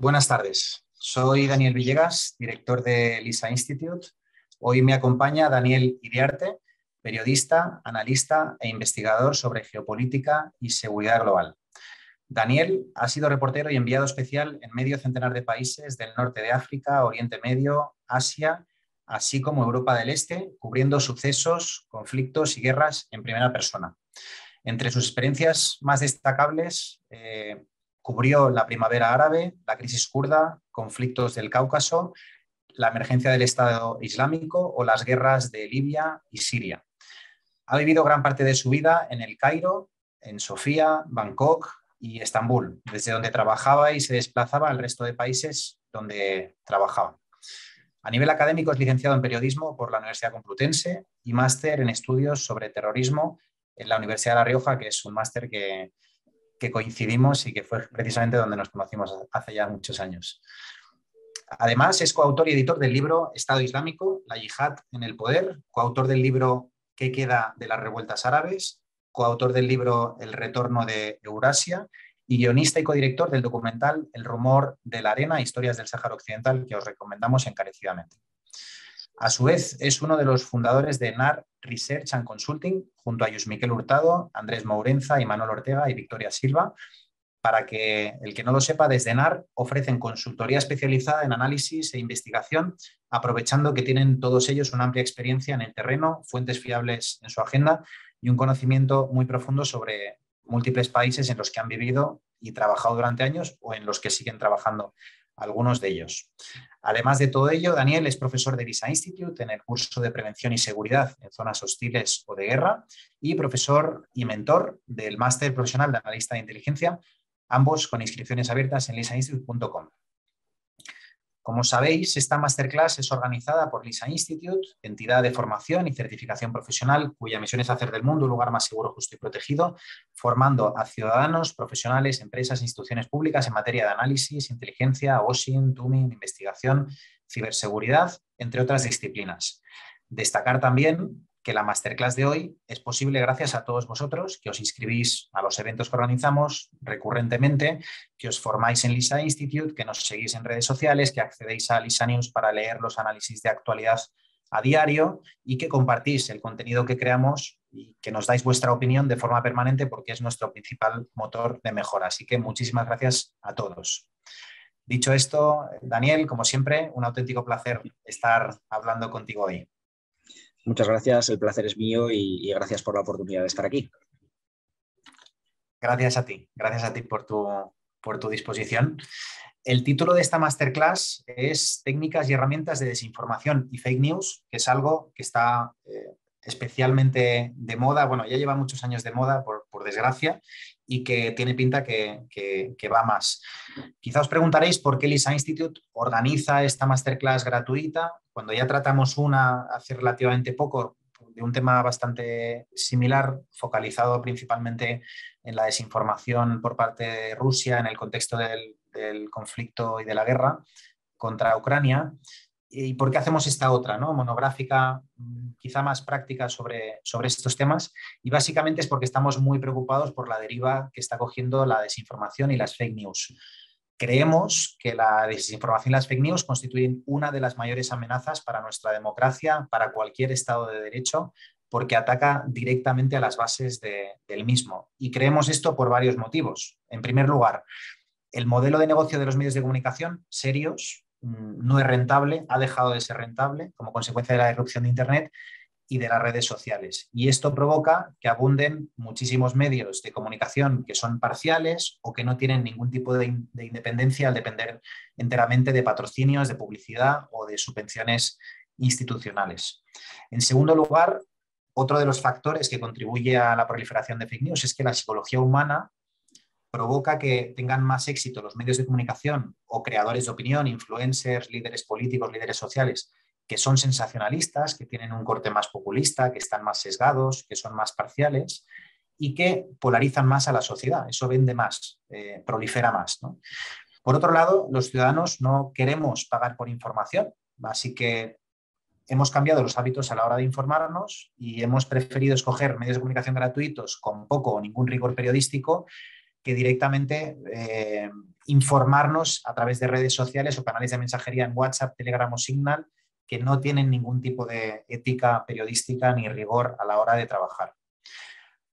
Buenas tardes. Soy Daniel Villegas, director de LISA Institute. Hoy me acompaña Daniel Iriarte, periodista, analista e investigador sobre geopolítica y seguridad global. Daniel ha sido reportero y enviado especial en medio centenar de países del norte de África, Oriente Medio, Asia, así como Europa del Este, cubriendo sucesos, conflictos y guerras en primera persona. Entre sus experiencias más destacables, eh, Cubrió la primavera árabe, la crisis kurda, conflictos del Cáucaso, la emergencia del Estado Islámico o las guerras de Libia y Siria. Ha vivido gran parte de su vida en el Cairo, en Sofía, Bangkok y Estambul, desde donde trabajaba y se desplazaba al resto de países donde trabajaba. A nivel académico es licenciado en periodismo por la Universidad Complutense y máster en estudios sobre terrorismo en la Universidad de La Rioja, que es un máster que, que coincidimos y que fue precisamente donde nos conocimos hace ya muchos años. Además, es coautor y editor del libro Estado Islámico, la yihad en el poder, coautor del libro ¿Qué queda de las revueltas árabes?, coautor del libro El retorno de Eurasia y guionista y codirector del documental El rumor de la arena, historias del Sáhara Occidental, que os recomendamos encarecidamente. A su vez, es uno de los fundadores de NAR Research and Consulting, junto a Yus Miquel Hurtado, Andrés Mourenza, Manuel Ortega y Victoria Silva. Para que el que no lo sepa, desde NAR ofrecen consultoría especializada en análisis e investigación, aprovechando que tienen todos ellos una amplia experiencia en el terreno, fuentes fiables en su agenda y un conocimiento muy profundo sobre múltiples países en los que han vivido y trabajado durante años o en los que siguen trabajando algunos de ellos. Además de todo ello, Daniel es profesor de Lisa Institute en el curso de prevención y seguridad en zonas hostiles o de guerra y profesor y mentor del máster profesional de analista de inteligencia, ambos con inscripciones abiertas en lisainstitute.com. Como sabéis, esta masterclass es organizada por LISA Institute, entidad de formación y certificación profesional cuya misión es hacer del mundo un lugar más seguro, justo y protegido, formando a ciudadanos, profesionales, empresas, instituciones públicas en materia de análisis, inteligencia, OSIN, TUMIN, investigación, ciberseguridad, entre otras disciplinas. Destacar también que la masterclass de hoy es posible gracias a todos vosotros que os inscribís a los eventos que organizamos recurrentemente, que os formáis en LISA Institute, que nos seguís en redes sociales, que accedéis a LISA News para leer los análisis de actualidad a diario y que compartís el contenido que creamos y que nos dais vuestra opinión de forma permanente porque es nuestro principal motor de mejora. Así que muchísimas gracias a todos. Dicho esto, Daniel, como siempre, un auténtico placer estar hablando contigo hoy. Muchas gracias, el placer es mío y, gracias por la oportunidad de estar aquí. Gracias a ti, gracias a ti por tu, por tu disposición. El título de esta masterclass es Técnicas y herramientas de desinformación y fake news, que es algo que está eh, especialmente de moda, bueno, ya lleva muchos años de moda, por, por desgracia, y que tiene pinta que, va más. Quizá os preguntaréis por qué Lisa Institute organiza esta masterclass gratuita, cuando ya tratamos una hace relativamente poco de un tema bastante similar, focalizado principalmente en la desinformación por parte de Rusia en el contexto del, del conflicto y de la guerra contra Ucrania y por qué hacemos esta otra, ¿no? monográfica, mm, quizá más práctica sobre, sobre estos temas. Y básicamente es porque estamos muy preocupados por la deriva que está cogiendo la desinformación y las fake news. Creemos que la desinformación y las fake news constituyen una de las mayores amenazas para nuestra democracia, para cualquier Estado de Derecho, porque ataca directamente a las bases del mismo. Y creemos esto por varios motivos. En primer lugar, el modelo de negocio de los medios de comunicación serios Mm, no es rentable, ha dejado de ser rentable como consecuencia de la erupción de Internet y de las redes sociales. Y esto provoca que abunden muchísimos medios de comunicación que son parciales o que no tienen ningún tipo de, de independencia al depender enteramente de patrocinios, de publicidad o de subvenciones institucionales. En segundo lugar, otro de los factores que contribuye a la proliferación de fake news es que la psicología humana provoca que tengan más éxito los medios de comunicación o creadores de opinión, influencers, líderes políticos, líderes sociales, que son sensacionalistas, que tienen un corte más populista, que están más sesgados, que son más parciales y que polarizan más a la sociedad. Eso vende más, eh, prolifera más. Por otro lado, los ciudadanos no queremos pagar por información, así que hemos cambiado los hábitos a la hora de informarnos y hemos preferido escoger medios de comunicación gratuitos con poco o ningún rigor periodístico que directamente eh, informarnos a través de redes sociales o canales de mensajería en WhatsApp, Telegram o Signal, que no tienen ningún tipo de ética periodística ni rigor a la hora de trabajar.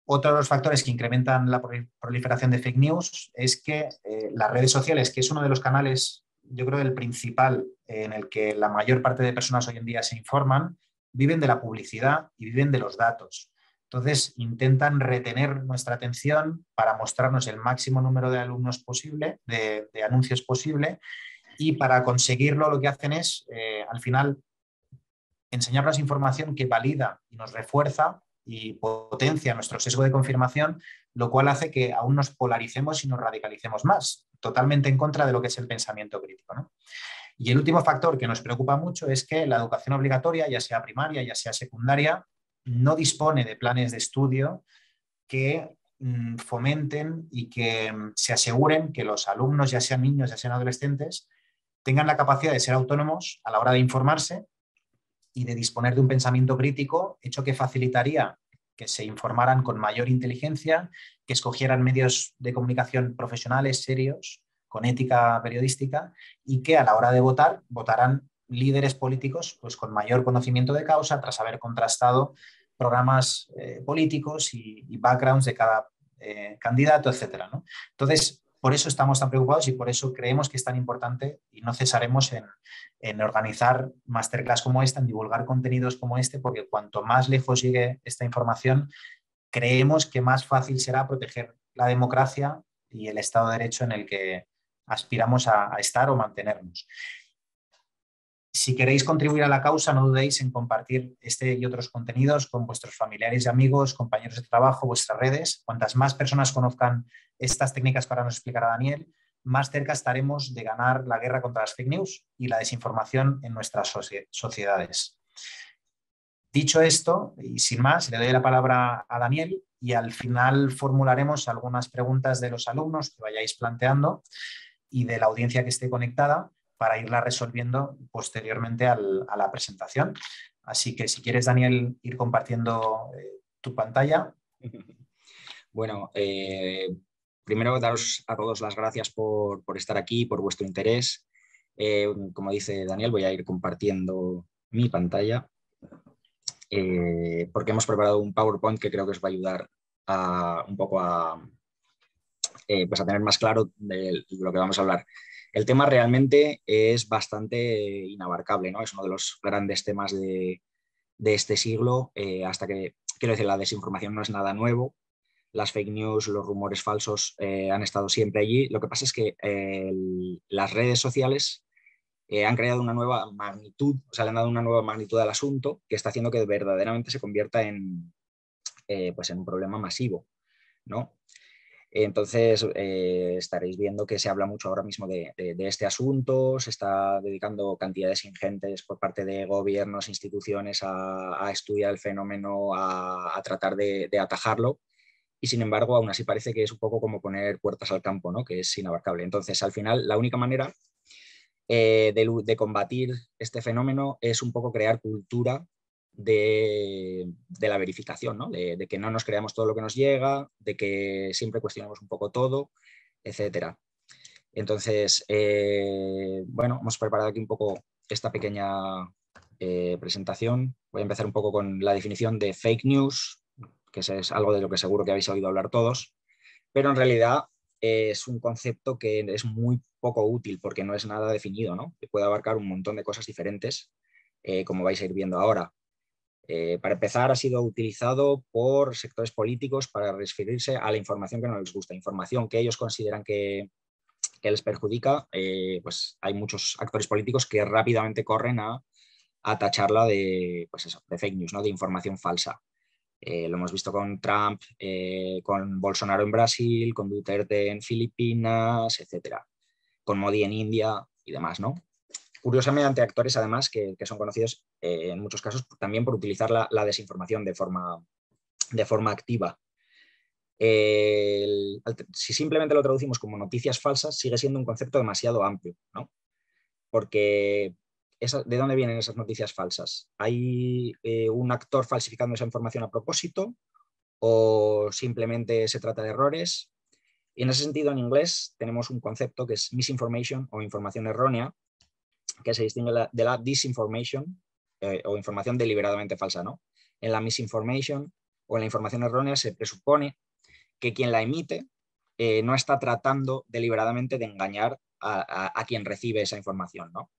Otro de los factores que incrementan la proliferación de fake news es que eh, las redes sociales, que es uno de los canales, yo creo, el principal en el que la mayor parte de personas hoy en día se informan, viven de la publicidad y viven de los datos. Entonces, intentan retener nuestra atención para mostrarnos el máximo número de alumnos posible, de, anuncios posible, y para conseguirlo lo que hacen es, eh, al final, enseñarnos información que valida y nos refuerza y potencia nuestro sesgo de confirmación, lo cual hace que aún nos polaricemos y nos radicalicemos más, totalmente en contra de lo que es el pensamiento crítico. Y el último factor que nos preocupa mucho es que la educación obligatoria, ya sea primaria, ya sea secundaria, no dispone de planes de estudio que mm, fomenten y que mm, se aseguren que los alumnos, ya sean niños, ya sean adolescentes, tengan la capacidad de ser autónomos a la hora de informarse y de disponer de un pensamiento crítico, hecho que facilitaría que se informaran con mayor inteligencia, que escogieran medios de comunicación profesionales serios, con ética periodística, y que a la hora de votar votaran líderes políticos pues, con mayor conocimiento de causa tras haber contrastado programas eh, políticos y, backgrounds de cada eh, candidato, etc. Entonces, por eso estamos tan preocupados y por eso creemos que es tan importante y no cesaremos en, organizar masterclass como esta, en divulgar contenidos como este, porque cuanto más lejos llegue esta información, creemos que más fácil será proteger la democracia y el Estado de Derecho en el que aspiramos a estar o mantenernos. Si queréis contribuir a la causa, no dudéis en compartir este y otros contenidos con vuestros familiares y amigos, compañeros de trabajo, vuestras redes. Cuantas más personas conozcan estas técnicas para nos explicar a Daniel, más cerca estaremos de ganar la guerra contra las fake news y la desinformación en nuestras sociedades. Dicho esto, y sin más, le doy la palabra a Daniel y al final formularemos algunas preguntas de los alumnos que vayáis planteando y de la audiencia que esté conectada para irla resolviendo posteriormente a la presentación. Así que si quieres, Daniel, ir compartiendo eh, tu pantalla. Bueno, eh, primero daros a todos las gracias por, estar aquí, por vuestro interés. Eh, como dice Daniel, voy a ir compartiendo mi pantalla porque hemos preparado un PowerPoint que creo que os va a ayudar a, un poco a, pues a tener más claro de lo que vamos a hablar. El tema realmente es bastante inabarcable, ¿no? Es uno de los grandes temas de, este siglo, eh, hasta que, quiero decir, la desinformación no es nada nuevo, las fake news, los rumores falsos eh, han estado siempre allí. Lo que pasa es que eh, las redes sociales han creado una nueva magnitud, o sea, le han dado una nueva magnitud al asunto que está haciendo que verdaderamente se convierta en, pues en un problema masivo. ¿no? Entonces, eh, estaréis viendo que se habla mucho ahora mismo de, este asunto, se está dedicando cantidades ingentes por parte de gobiernos, instituciones a, estudiar el fenómeno, a, tratar de, atajarlo. Y sin embargo, aún así parece que es un poco como poner puertas al campo, ¿no? que es inabarcable. Entonces, al final, la única manera eh, de, combatir este fenómeno es un poco crear cultura de, la verificación, De, que no nos creamos todo lo que nos llega, de que siempre cuestionamos un poco todo, etcétera. Entonces, eh, bueno, hemos preparado aquí un poco esta pequeña eh, presentación. Voy a empezar un poco con la definición de fake news, que es algo de lo que seguro que habéis oído hablar todos, pero en realidad es un concepto que es muy poco útil porque no es nada definido, ¿no? Que puede abarcar un montón de cosas diferentes, eh, como vais a ir viendo ahora. Eh, para empezar, ha sido utilizado por sectores políticos para referirse a la información que no les gusta, información que ellos consideran que, les perjudica. Eh, pues hay muchos actores políticos que rápidamente corren a, a tacharla de, pues eso, de fake news, ¿no? de información falsa. Eh, lo hemos visto con Trump, con Bolsonaro en Brasil, con Duterte en Filipinas, etcétera, con Modi en India y demás, ¿no? curiosamente actores además que, son conocidos eh, en muchos casos también por utilizar la, desinformación de forma, de forma activa. si simplemente lo traducimos como noticias falsas, sigue siendo un concepto demasiado amplio, ¿no? Porque ¿de dónde vienen esas noticias falsas? ¿Hay eh, un actor falsificando esa información a propósito? ¿O simplemente se trata de errores? Y en ese sentido, en inglés tenemos un concepto que es misinformation o información errónea, que se distingue de la disinformation eh, o información deliberadamente falsa. ¿no? En la misinformation o en la información errónea se presupone que quien la emite eh, no está tratando deliberadamente de engañar a, quien recibe esa información. ¿no?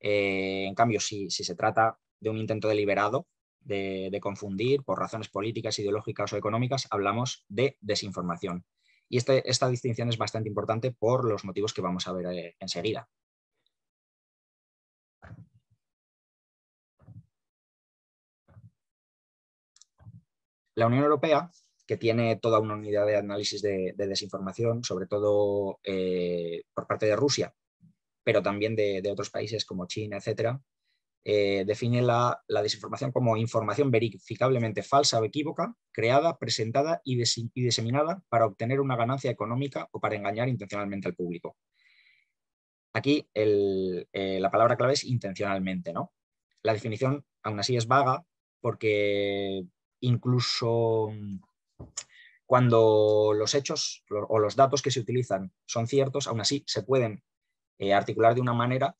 Eh, en cambio, si, se trata de un intento deliberado de, confundir por razones políticas, ideológicas o económicas, hablamos de desinformación. Y este, esta distinción es bastante importante por los motivos que vamos a ver enseguida. La Unión Europea, que tiene toda una unidad de análisis de, desinformación, sobre todo eh, por parte de Rusia, pero también de, otros países como China, etc., eh, define la, desinformación como información verificablemente falsa o equívoca, creada, presentada y, diseminada para obtener una ganancia económica o para engañar intencionalmente al público. Aquí eh, la palabra clave es intencionalmente. ¿no? La definición aún así es vaga porque incluso mm, cuando los hechos o los datos que se utilizan son ciertos, aún así se pueden eh, articular de una manera,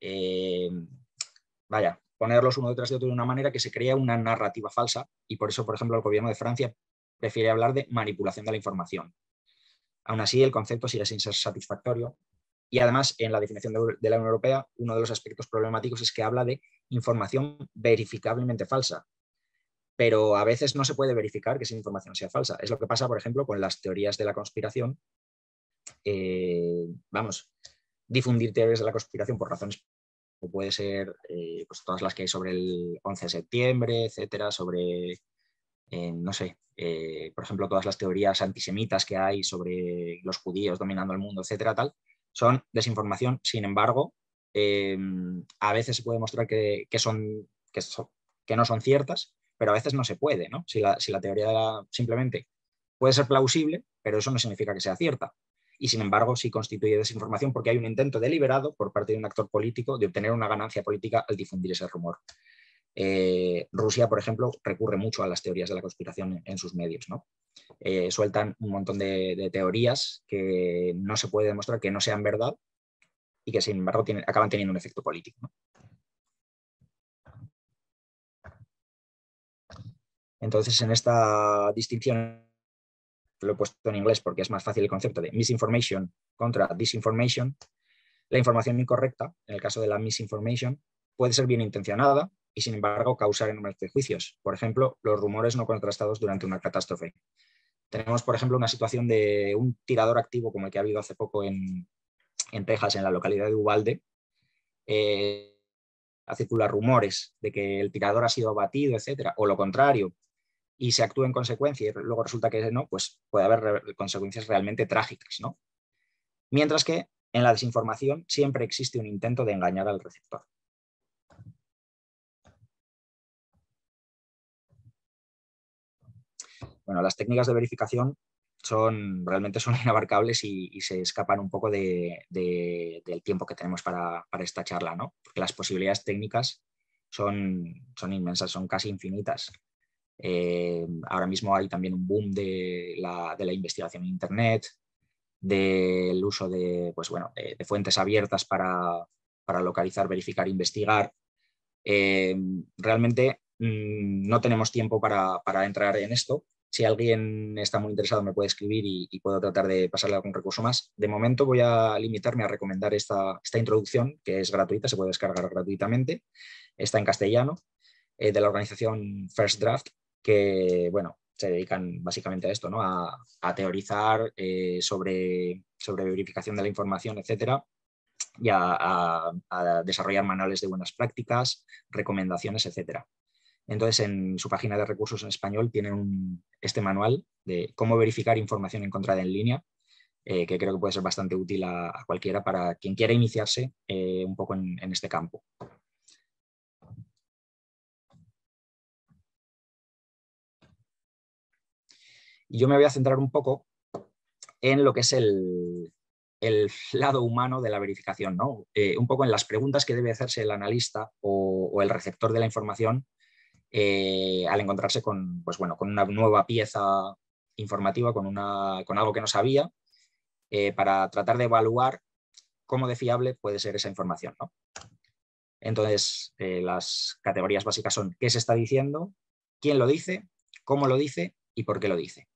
eh, vaya, ponerlos uno detrás de otro de una manera que se crea una narrativa falsa y por eso, por ejemplo, el gobierno de Francia prefiere hablar de manipulación de la información. Aún así, el concepto sigue sin ser satisfactorio y además en la definición de la Unión Europea uno de los aspectos problemáticos es que habla de información verificablemente falsa, pero a veces no se puede verificar que esa información sea falsa. Es lo que pasa, por ejemplo, con las teorías de la conspiración. Eh, vamos, difundir teorías de la conspiración por razones puede ser eh, pues, todas las que hay sobre el 11 de septiembre, etcétera, sobre, eh, no sé, por ejemplo, todas las teorías antisemitas que hay sobre los judíos dominando el mundo, etcétera, tal, son desinformación. Sin embargo, a veces se puede mostrar que, que no son ciertas, pero a veces no se puede, ¿no? Si la, teoría simplemente puede ser plausible, pero eso no significa que sea cierta. Y sin embargo, sí constituye desinformación porque hay un intento deliberado por parte de un actor político de obtener una ganancia política al difundir ese rumor. Eh, Rusia, por ejemplo, recurre mucho a las teorías de la conspiración en, sus medios. ¿no? Eh, sueltan un montón de, teorías que no se puede demostrar que no sean verdad y que, sin embargo, acaban teniendo un efecto político. ¿no? Entonces, en esta distinción lo he puesto en inglés porque es más fácil el concepto de misinformation contra disinformation. La información incorrecta, en el caso de la misinformation, puede ser bien intencionada y, sin embargo, causar enormes prejuicios. Por ejemplo, los rumores no contrastados durante una catástrofe. Tenemos, por ejemplo, una situación de un tirador activo como el que ha habido hace poco en, Texas, en la localidad de Ubalde. Eh, circular rumores de que el tirador ha sido abatido, etcétera, o lo contrario, y se actúa en consecuencia y luego resulta que no, pues puede haber consecuencias realmente trágicas, ¿no? Mientras que en la desinformación siempre existe un intento de engañar al receptor. Bueno, las técnicas de verificación son, realmente son inabarcables y, se escapan un poco del tiempo que tenemos para, esta charla, ¿no? Porque las posibilidades técnicas son, son inmensas, son casi infinitas. Eh, ahora mismo hay también un boom de la, investigación en Internet, del uso de, pues bueno, de, fuentes abiertas para, localizar, verificar, investigar. Eh, realmente mm, no tenemos tiempo para, entrar en esto. Si alguien está muy interesado me puede escribir y, puedo tratar de pasarle algún recurso más. De momento voy a limitarme a recomendar esta, introducción, que es gratuita, se puede descargar gratuitamente. Está en castellano, eh, de la organización First Draft, que, bueno, se dedican básicamente a esto, ¿no? a, teorizar eh, sobre, verificación de la información, etcétera, y a, desarrollar manuales de buenas prácticas, recomendaciones, etcétera. Entonces, en su página de recursos en español tienen este manual de cómo verificar información encontrada en línea, eh, que creo que puede ser bastante útil a, cualquiera para quien quiera iniciarse eh, un poco en este campo. Y yo me voy a centrar un poco en lo que es el, lado humano de la verificación, ¿no? Eh, un poco en las preguntas que debe hacerse el analista o, el receptor de la información eh, al encontrarse con, pues bueno, con una nueva pieza informativa, con, una, con algo que no sabía, eh, para tratar de evaluar cómo de fiable puede ser esa información. Entonces, las categorías básicas son qué se está diciendo, quién lo dice, cómo lo dice y por qué lo dice.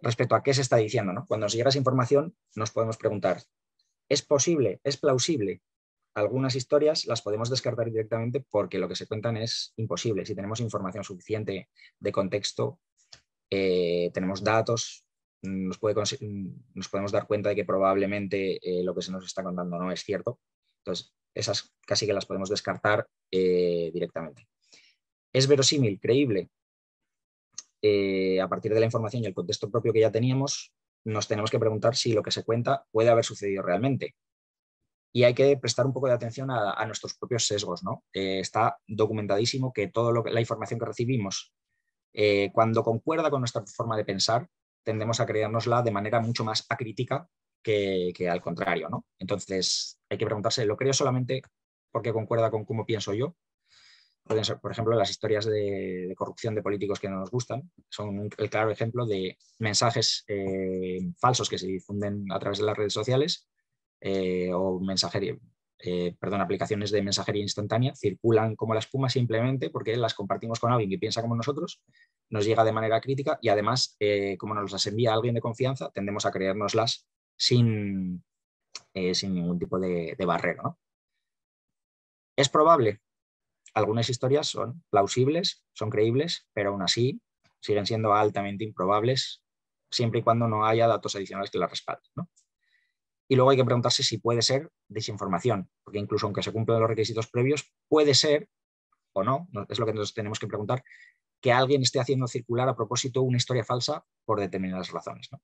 Respecto a qué se está diciendo, ¿no? Cuando nos llega esa información, nos podemos preguntar, ¿es posible, es plausible? Algunas historias las podemos descartar directamente porque lo que se cuentan es imposible. Si tenemos información suficiente de contexto, eh, tenemos datos, nos, podemos dar cuenta de que probablemente eh, lo que se nos está contando no es cierto. Entonces, esas casi que las podemos descartar eh, directamente. ¿Es verosímil, creíble? Eh, a partir de la información y el contexto propio que ya teníamos, nos tenemos que preguntar si lo que se cuenta puede haber sucedido realmente. Y hay que prestar un poco de atención a, nuestros propios sesgos. ¿no? Eh, está documentadísimo que toda la información que recibimos, cuando concuerda con nuestra forma de pensar, tendemos a creérnosla de manera mucho más acrítica que, al contrario, ¿no? Entonces, hay que preguntarse, ¿lo creo solamente porque concuerda con cómo pienso yo? por ejemplo, las historias de, corrupción de políticos que no nos gustan, son el claro ejemplo de mensajes eh, falsos que se difunden a través de las redes sociales eh, o mensajería, eh, perdón, aplicaciones de mensajería instantánea circulan como la espuma simplemente porque las compartimos con alguien que piensa como nosotros, nos llega de manera crítica y además, como nos las envía alguien de confianza, tendemos a creérnoslas eh, sin, ningún tipo de, barrera. Es probable. Algunas historias son plausibles, son creíbles, pero aún así siguen siendo altamente improbables siempre y cuando no haya datos adicionales que las respalden. Y luego hay que preguntarse si puede ser desinformación, porque incluso aunque se cumplan los requisitos previos, puede ser o no, es lo que nos tenemos que preguntar, que alguien esté haciendo circular a propósito una historia falsa por determinadas razones. ¿no?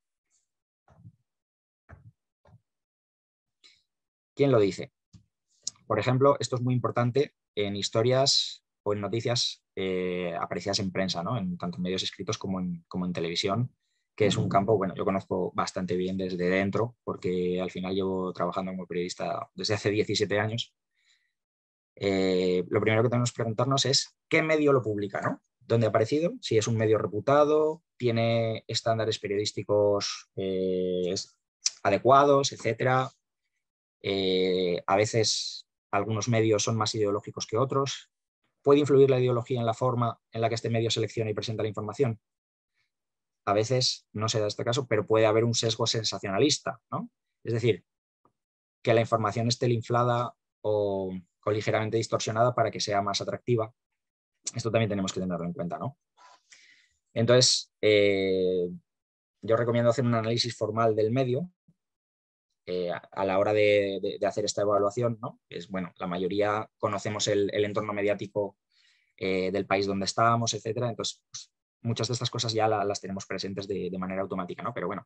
¿Quién lo dice? Por ejemplo, esto es muy importante en historias o en noticias eh, aparecidas en prensa, en tanto en medios escritos como en, como en televisión, que es un campo, bueno, yo conozco bastante bien desde dentro, porque al final llevo trabajando como periodista desde hace 17 años. Eh, lo primero que tenemos que preguntarnos es qué medio lo publica, ¿no? ¿Dónde ha aparecido? Si es un medio reputado, tiene estándares periodísticos eh, adecuados, etcétera. Eh, a veces algunos medios son más ideológicos que otros. ¿Puede influir la ideología en la forma en la que este medio selecciona y presenta la información? A veces no se da este caso, pero puede haber un sesgo sensacionalista, ¿no? Es decir, que la información esté inflada o, ligeramente distorsionada para que sea más atractiva. Esto también tenemos que tenerlo en cuenta, ¿no? Entonces, eh, yo recomiendo hacer un análisis formal del medio eh, a la hora de, hacer esta evaluación, ¿no? Es, bueno, la mayoría conocemos el, entorno mediático eh, del país donde estábamos, etcétera. Entonces, pues, muchas de estas cosas ya las tenemos presentes de, manera automática, ¿no? Pero bueno,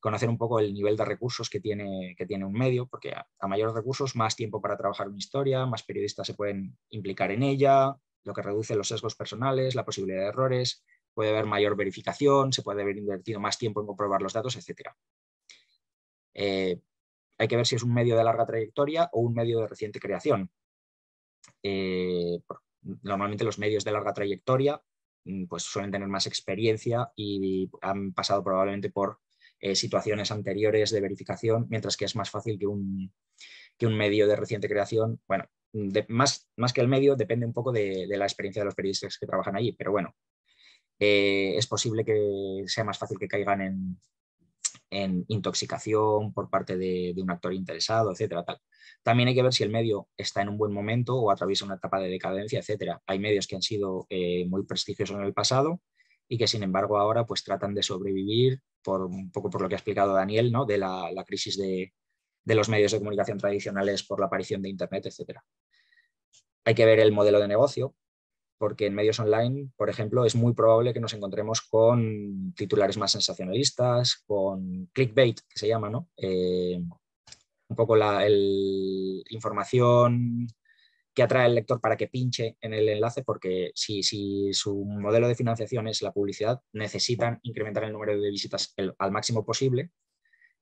conocer un poco el nivel de recursos que tiene, que tiene un medio, porque a, mayores recursos, más tiempo para trabajar una historia, más periodistas se pueden implicar en ella, lo que reduce los sesgos personales, la posibilidad de errores, puede haber mayor verificación, se puede haber invertido más tiempo en comprobar los datos, etcétera. Eh, hay que ver si es un medio de larga trayectoria o un medio de reciente creación. Eh, normalmente los medios de larga trayectoria mm, pues suelen tener más experiencia y han pasado probablemente por eh, situaciones anteriores de verificación, mientras que es más fácil que un, un medio de reciente creación, bueno, más, más, que el medio, depende un poco de, la experiencia de los periodistas que trabajan allí, pero bueno, eh, es posible que sea más fácil que caigan en, en intoxicación por parte de, un actor interesado, etcétera. Tal. También hay que ver si el medio está en un buen momento o atraviesa una etapa de decadencia, etcétera. Hay medios que han sido eh, muy prestigiosos en el pasado y que sin embargo ahora pues tratan de sobrevivir por un poco por lo que ha explicado Daniel, ¿no? De la, crisis de, de los medios de comunicación tradicionales por la aparición de Internet, etcétera. Hay que ver el modelo de negocio, porque en medios online, por ejemplo, es muy probable que nos encontremos con titulares más sensacionalistas, con clickbait, que se llama, ¿no? Eh, un poco la información que atrae al lector para que pinche en el enlace, porque si, si, su modelo de financiación es la publicidad, necesitan incrementar el número de visitas al máximo posible.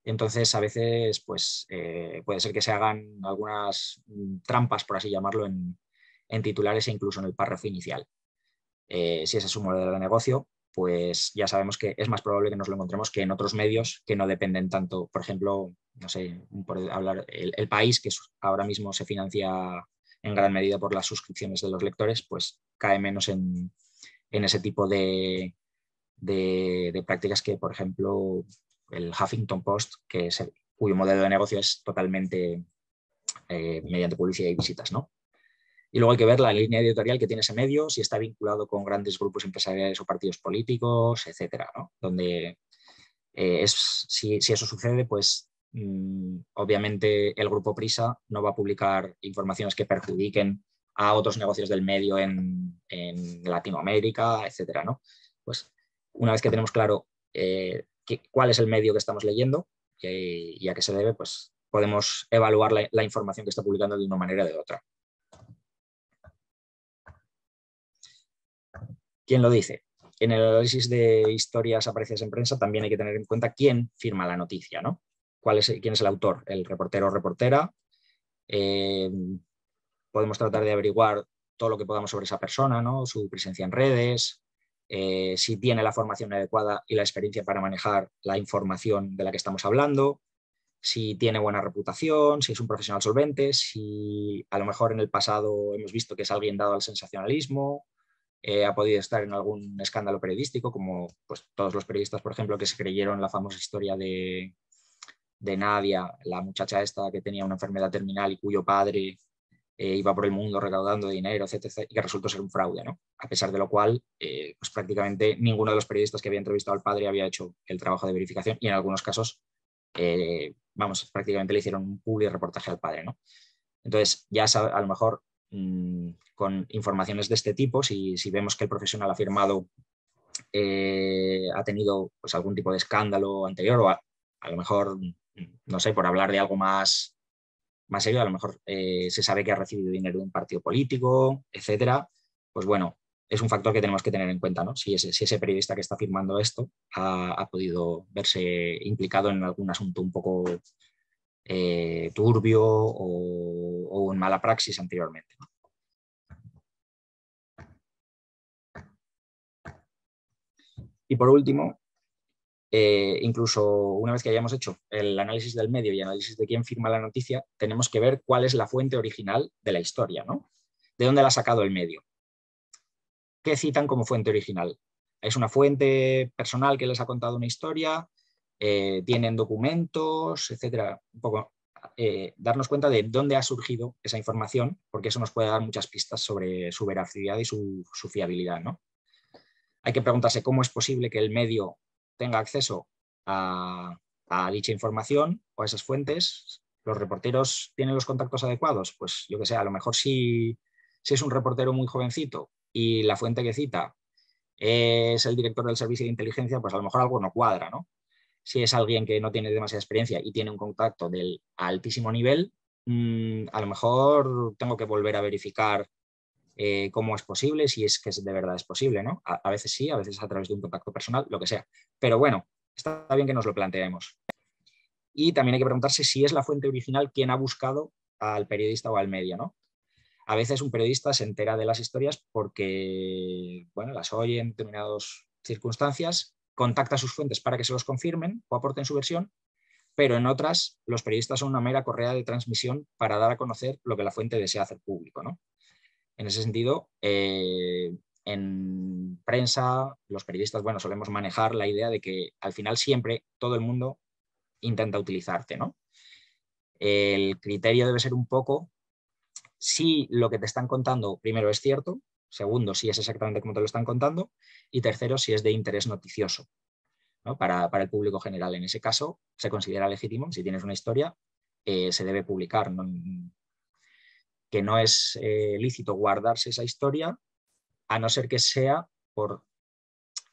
Entonces, a veces, pues eh, puede ser que se hagan algunas mm, trampas, por así llamarlo, en, en titulares e incluso en el párrafo inicial. Eh, si ese es un modelo de negocio, pues ya sabemos que es más probable que nos lo encontremos que en otros medios que no dependen tanto, por ejemplo, no sé, por hablar, el, país que ahora mismo se financia en gran medida por las suscripciones de los lectores, pues cae menos en, ese tipo de, prácticas que, por ejemplo, el Huffington Post, que es el, cuyo modelo de negocio es totalmente eh, mediante publicidad y visitas, ¿no? Y luego hay que ver la línea editorial que tiene ese medio, si está vinculado con grandes grupos empresariales o partidos políticos, etcétera, ¿no? Donde eh, es, si, eso sucede, pues mm, obviamente el grupo Prisa no va a publicar informaciones que perjudiquen a otros negocios del medio en, Latinoamérica, etcétera, Pues una vez que tenemos claro eh, cuál es el medio que estamos leyendo eh, y, a qué se debe, pues podemos evaluar la información que está publicando de una manera o de otra. quién lo dice. En el análisis de historias aparecidas en prensa también hay que tener en cuenta quién firma la noticia, ¿no? ¿Cuál es, ¿Quién es el autor? ¿El reportero o reportera? Eh, podemos tratar de averiguar todo lo que podamos sobre esa persona, ¿no? su presencia en redes, eh, si tiene la formación adecuada y la experiencia para manejar la información de la que estamos hablando, si tiene buena reputación, si es un profesional solvente, si a lo mejor en el pasado hemos visto que es alguien dado al sensacionalismo, eh, ha podido estar en algún escándalo periodístico, como pues, todos los periodistas, por ejemplo, que se creyeron la famosa historia de, Nadia, la muchacha esta que tenía una enfermedad terminal y cuyo padre eh, iba por el mundo recaudando dinero, etc., y que resultó ser un fraude, ¿no? A pesar de lo cual, eh, pues prácticamente ninguno de los periodistas que había entrevistado al padre había hecho el trabajo de verificación y en algunos casos, vamos, prácticamente le hicieron un public reportaje al padre, ¿no? Entonces, ya a lo mejor Mm, con informaciones de este tipo, si, si, vemos que el profesional ha firmado eh, ha tenido pues, algún tipo de escándalo anterior o a, lo mejor, mm, no sé, por hablar de algo más, más serio, a lo mejor eh, se sabe que ha recibido dinero de un partido político, etcétera, pues bueno, es un factor que tenemos que tener en cuenta, ¿no? Si ese, si ese periodista que está firmando esto ha, ha, podido verse implicado en algún asunto un poco eh, turbio o, en mala praxis anteriormente. Y por último, eh, incluso una vez que hayamos hecho el análisis del medio y análisis de quién firma la noticia, tenemos que ver cuál es la fuente original de la historia, ¿no? ¿De dónde la ha sacado el medio? ¿Qué citan como fuente original? ¿Es una fuente personal que les ha contado una historia? Eh, tienen documentos, etcétera, un poco eh, darnos cuenta de dónde ha surgido esa información, porque eso nos puede dar muchas pistas sobre su veracidad y su, fiabilidad. Hay que preguntarse cómo es posible que el medio tenga acceso a, dicha información o a esas fuentes. ¿Los reporteros tienen los contactos adecuados? Pues yo que sé, a lo mejor si, si es un reportero muy jovencito y la fuente que cita es el director del servicio de inteligencia, pues a lo mejor algo no cuadra, ¿no? si es alguien que no tiene demasiada experiencia y tiene un contacto del altísimo nivel, mm, a lo mejor tengo que volver a verificar eh, cómo es posible, si es que de verdad es posible, ¿no? A, veces sí, a veces a través de un contacto personal, lo que sea. Pero bueno, está bien que nos lo planteemos. Y también hay que preguntarse si es la fuente original quien ha buscado al periodista o al medio, ¿no? A veces un periodista se entera de las historias porque, bueno, las oye en determinadas circunstancias contacta a sus fuentes para que se los confirmen o aporten su versión, pero en otras los periodistas son una mera correa de transmisión para dar a conocer lo que la fuente desea hacer público. ¿no? En ese sentido, eh, en prensa, los periodistas, bueno, solemos manejar la idea de que al final siempre todo el mundo intenta utilizarte, ¿no? El criterio debe ser un poco si lo que te están contando primero es cierto, Segundo, si es exactamente como te lo están contando. Y tercero, si es de interés noticioso. Para, el público general, en ese caso, se considera legítimo. Si tienes una historia, eh, se debe publicar. que no es eh, lícito guardarse esa historia, a no ser que sea por,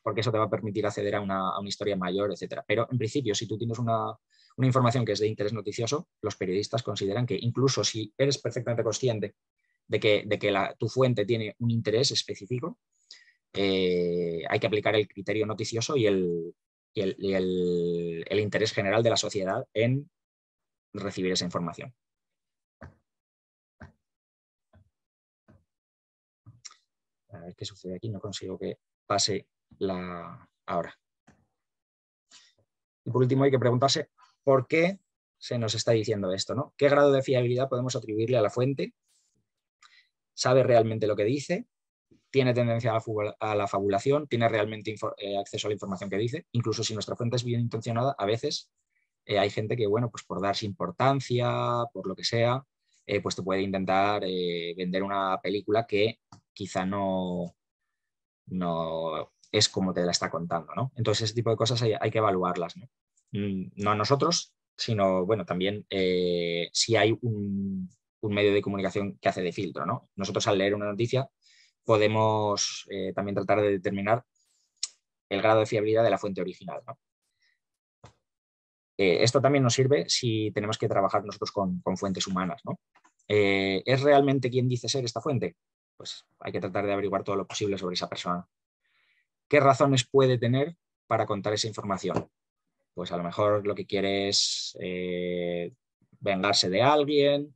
porque eso te va a permitir acceder a una, historia mayor, etc. Pero en principio, si tú tienes una información que es de interés noticioso, los periodistas consideran que incluso si eres perfectamente consciente de que, la, tu fuente tiene un interés específico, eh, hay que aplicar el criterio noticioso y, el, el, interés general de la sociedad en recibir esa información. A ver qué sucede aquí, no consigo que pase la ahora. Y por último hay que preguntarse por qué se nos está diciendo esto, ¿no? ¿Qué grado de fiabilidad podemos atribuirle a la fuente sabe realmente lo que dice, tiene tendencia a la, fabulación, tiene realmente eh, acceso a la información que dice, incluso si nuestra fuente es bien intencionada, a veces eh, hay gente que, bueno, pues por darse importancia, por lo que sea, eh, pues te puede intentar vender una película que quizá no, no es como te la está contando, ¿no? Entonces ese tipo de cosas hay, hay que evaluarlas, ¿no? Mm, no a nosotros, sino, bueno, también si hay un, un medio de comunicación que hace de filtro. ¿no? Nosotros al leer una noticia podemos eh, también tratar de determinar el grado de fiabilidad de la fuente original. ¿no? Eh, esto también nos sirve si tenemos que trabajar nosotros con, fuentes humanas. ¿no? Eh, ¿Es realmente quien dice ser esta fuente? Pues hay que tratar de averiguar todo lo posible sobre esa persona. ¿Qué razones puede tener para contar esa información? Pues a lo mejor lo que quiere es vengarse de alguien,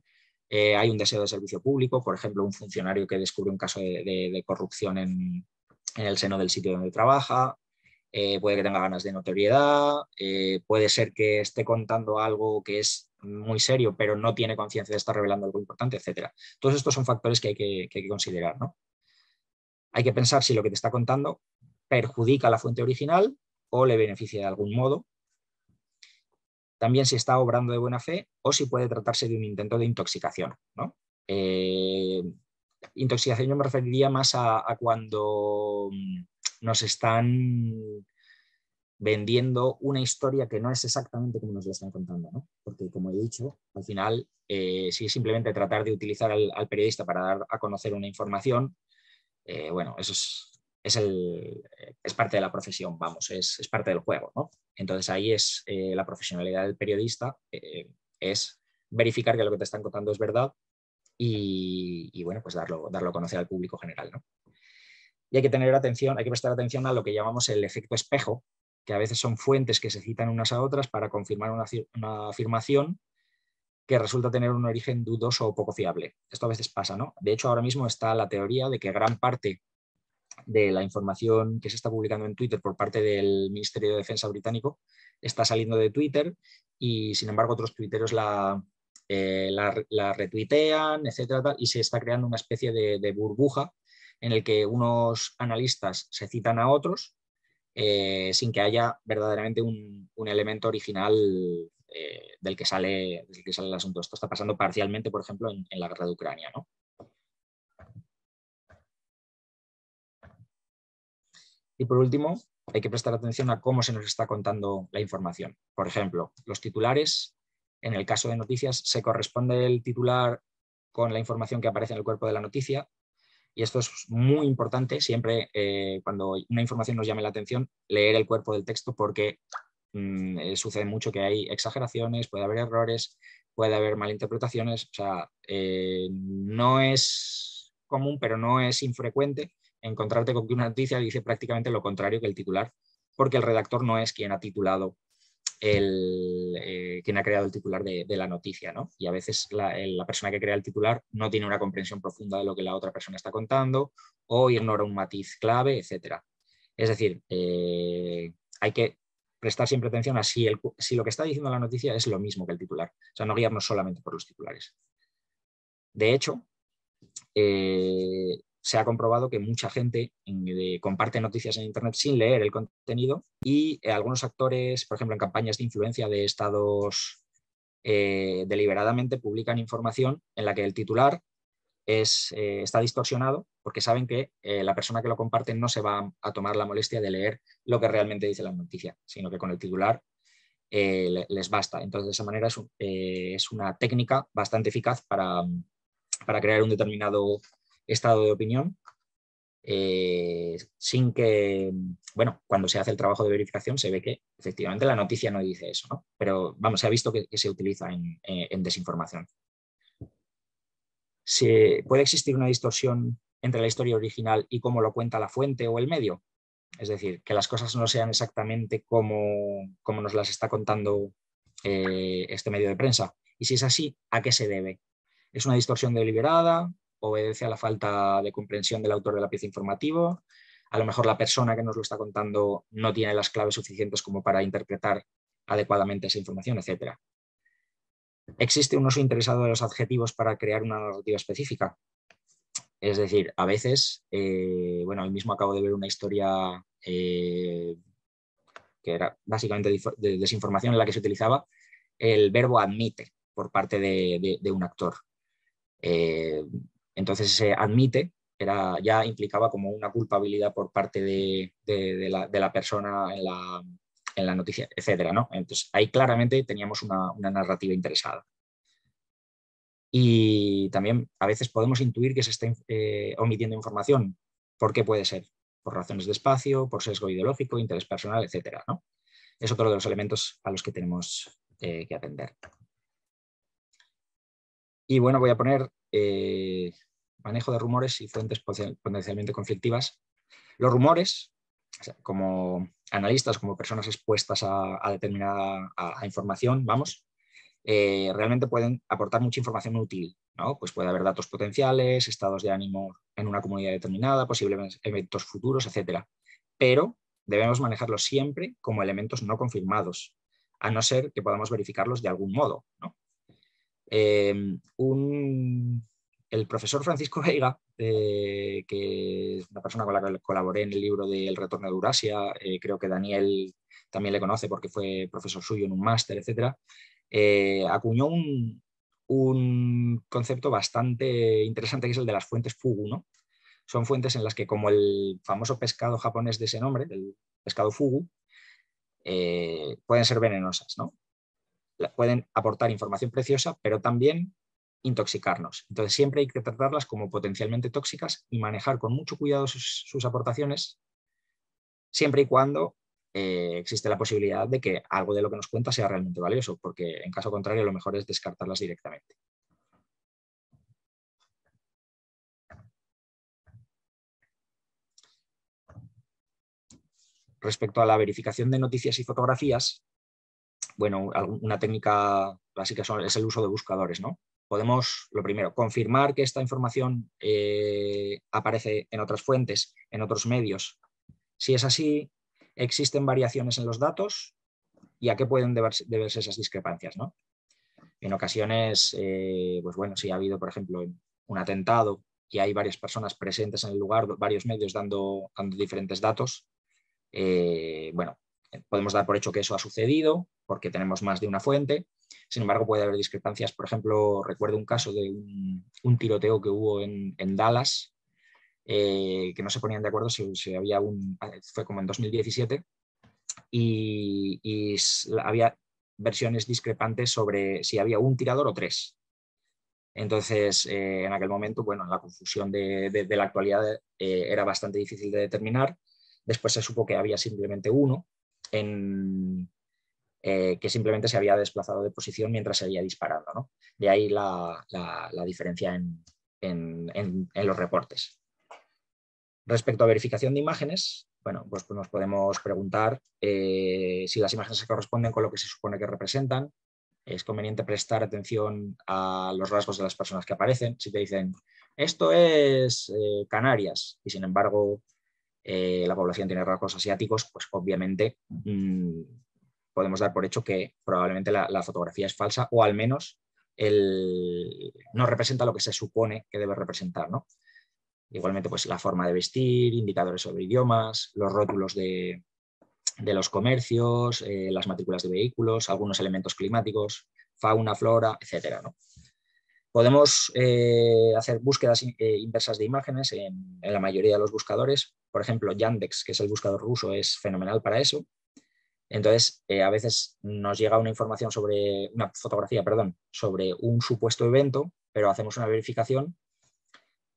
eh, hay un deseo de servicio público, por ejemplo, un funcionario que descubre un caso de, corrupción en, el seno del sitio donde trabaja, eh, puede que tenga ganas de notoriedad, eh, puede ser que esté contando algo que es muy serio, pero no tiene conciencia de estar revelando algo importante, etc. Todos estos son factores que hay que, considerar. Hay que pensar si lo que te está contando perjudica a la fuente original o le beneficia de algún modo también si está obrando de buena fe o si puede tratarse de un intento de intoxicación. Eh, intoxicación yo me referiría más a, cuando mm, nos están vendiendo una historia que no es exactamente como nos la están contando, porque como he dicho, al final, eh, si simplemente tratar de utilizar al, periodista para dar a conocer una información, eh, bueno, eso es es, el, es parte de la profesión, vamos, es, parte del juego. ¿no? Entonces ahí es eh, la profesionalidad del periodista, eh, es verificar que lo que te están contando es verdad y, bueno, pues darlo, darlo a conocer al público general. ¿no? Y hay que tener atención, hay que prestar atención a lo que llamamos el efecto espejo, que a veces son fuentes que se citan unas a otras para confirmar una, una afirmación que resulta tener un origen dudoso o poco fiable. Esto a veces pasa, ¿no? De hecho, ahora mismo está la teoría de que gran parte de la información que se está publicando en Twitter por parte del Ministerio de Defensa británico está saliendo de Twitter y sin embargo otros tuiteros la, eh, retuitean, etcétera, y se está creando una especie de, burbuja en el que unos analistas se citan a otros eh, sin que haya verdaderamente un, elemento original eh, del, que sale, que sale el asunto. Esto está pasando parcialmente, por ejemplo, en, en la guerra de Ucrania, ¿no? Y por último, hay que prestar atención a cómo se nos está contando la información. Por ejemplo, los titulares, en el caso de noticias, se corresponde el titular con la información que aparece en el cuerpo de la noticia. Y esto es muy importante, siempre eh, cuando una información nos llame la atención, leer el cuerpo del texto porque mm, eh, sucede mucho que hay exageraciones, puede haber errores, puede haber malinterpretaciones. O sea, eh, no es común, pero no es infrecuente encontrarte con que una noticia dice prácticamente lo contrario que el titular, porque el redactor no es quien ha titulado el, eh, quien ha creado el titular de, la noticia, ¿no? Y a veces la, persona que crea el titular no tiene una comprensión profunda de lo que la otra persona está contando o ignora un matiz clave, etc. Es decir, eh, hay que prestar siempre atención a si, si lo que está diciendo la noticia es lo mismo que el titular. O sea, no guiarnos solamente por los titulares. De hecho, eh, se ha comprobado que mucha gente eh, comparte noticias en Internet sin leer el contenido y eh, algunos actores, por ejemplo, en campañas de influencia de estados, eh, deliberadamente publican información en la que el titular es, está distorsionado porque saben que la persona que lo comparte no se va a tomar la molestia de leer lo que realmente dice la noticia, sino que con el titular les basta. Entonces, de esa manera es, es una técnica bastante eficaz para, para crear un determinado estado de opinión, eh, sin que, bueno, cuando se hace el trabajo de verificación se ve que efectivamente la noticia no dice eso, ¿no? Pero vamos, se ha visto que, se utiliza en, eh, desinformación. ¿Puede existir una distorsión entre la historia original y cómo lo cuenta la fuente o el medio? Es decir, que las cosas no sean exactamente como, nos las está contando eh, este medio de prensa. Y si es así, ¿a qué se debe? ¿Es una distorsión deliberada? obedece a la falta de comprensión del autor de la pieza informativa. A lo mejor la persona que nos lo está contando no tiene las claves suficientes como para interpretar adecuadamente esa información, etc. ¿Existe un uso interesado de los adjetivos para crear una narrativa específica? Es decir, a veces, eh, bueno, hoy mismo acabo de ver una historia eh, que era básicamente de desinformación en la que se utilizaba el verbo admite por parte de, un actor. Eh, entonces se admite, era, ya implicaba como una culpabilidad por parte de, la, persona en la, noticia, etc. ¿no? Entonces ahí claramente teníamos una, narrativa interesada. Y también a veces podemos intuir que se está eh, omitiendo información. ¿Por qué puede ser? Por razones de espacio, por sesgo ideológico, interés personal, etc. ¿no? Es otro de los elementos a los que tenemos eh, que atender. Y bueno, voy a poner eh, manejo de rumores y fuentes potencialmente conflictivas. Los rumores, como analistas, como personas expuestas a, determinada información, vamos, eh, realmente pueden aportar mucha información útil. ¿no? Pues puede haber datos potenciales, estados de ánimo en una comunidad determinada, posibles eventos futuros, etc. Pero debemos manejarlos siempre como elementos no confirmados, a no ser que podamos verificarlos de algún modo. Eh, un el profesor Francisco Veiga, eh, que es una persona con la que colaboré en el libro del retorno de Eurasia, eh, creo que Daniel también le conoce porque fue profesor suyo en un máster, etcétera, eh, acuñó un, concepto bastante interesante que es el de las fuentes fugu, ¿no? Son fuentes en las que, como el famoso pescado japonés de ese nombre, el pescado fugu, pueden ser venenosas, ¿no? pueden aportar información preciosa, pero también intoxicarnos. Entonces siempre hay que tratarlas como potencialmente tóxicas y manejar con mucho cuidado sus, aportaciones, siempre y cuando eh, existe la posibilidad de que algo de lo que nos cuenta sea realmente valioso, porque en caso contrario lo mejor es descartarlas directamente. Respecto a la verificación de noticias y fotografías, bueno, una técnica básica es el uso de buscadores, ¿no? podemos, lo primero, confirmar que esta información eh, aparece en otras fuentes, en otros medios. Si es así, existen variaciones en los datos y a qué pueden deberse, esas discrepancias. ¿no? En ocasiones, eh, pues bueno, si ha habido, por ejemplo, un atentado y hay varias personas presentes en el lugar, varios medios dando, dando diferentes datos, eh, bueno, podemos dar por hecho que eso ha sucedido porque tenemos más de una fuente sin embargo, puede haber discrepancias. Por ejemplo, recuerdo un caso de un, tiroteo que hubo en, Dallas, eh, que no se ponían de acuerdo si, si, había un... fue como en 2017, y, había versiones discrepantes sobre si había un tirador o tres. Entonces, eh, en aquel momento, bueno, la confusión de, la actualidad eh, era bastante difícil de determinar. Después se supo que había simplemente uno. En, eh, que simplemente se había desplazado de posición mientras se había disparado. ¿no? De ahí la, diferencia en, los reportes. Respecto a verificación de imágenes, bueno, pues, nos podemos preguntar eh, si las imágenes se corresponden con lo que se supone que representan. Es conveniente prestar atención a los rasgos de las personas que aparecen. Si te dicen, esto es eh, Canarias, y sin embargo la población tiene rasgos asiáticos, pues obviamente mm, podemos dar por hecho que probablemente la, fotografía es falsa o al menos no representa lo que se supone que debe representar. Igualmente, pues la forma de vestir, indicadores sobre idiomas, los rótulos de, los comercios, eh, las matrículas de vehículos, algunos elementos climáticos, fauna, flora, etc. Podemos eh, hacer búsquedas eh, inversas de imágenes en, la mayoría de los buscadores. Por ejemplo, Yandex, que es el buscador ruso, es fenomenal para eso. Entonces, eh, a veces nos llega una información sobre, una fotografía, perdón, sobre un supuesto evento, pero hacemos una verificación,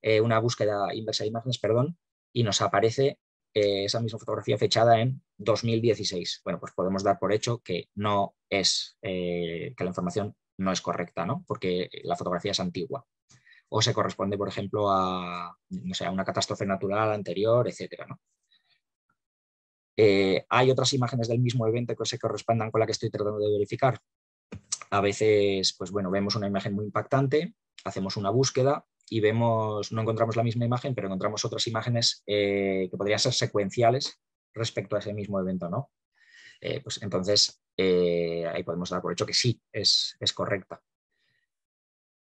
eh, una búsqueda inversa de imágenes, perdón, y nos aparece eh, esa misma fotografía fechada en 2016. Bueno, pues podemos dar por hecho que no es, que la información no es correcta, ¿no? Porque la fotografía es antigua o se corresponde, por ejemplo, a, a una catástrofe natural anterior, etcétera, ¿no? Eh, hay otras imágenes del mismo evento que se correspondan con la que estoy tratando de verificar. A veces, pues bueno, vemos una imagen muy impactante, hacemos una búsqueda y vemos, no encontramos la misma imagen, pero encontramos otras imágenes eh, que podrían ser secuenciales respecto a ese mismo evento, ¿no? Eh, pues entonces, ahí podemos dar por hecho que sí, es, es correcta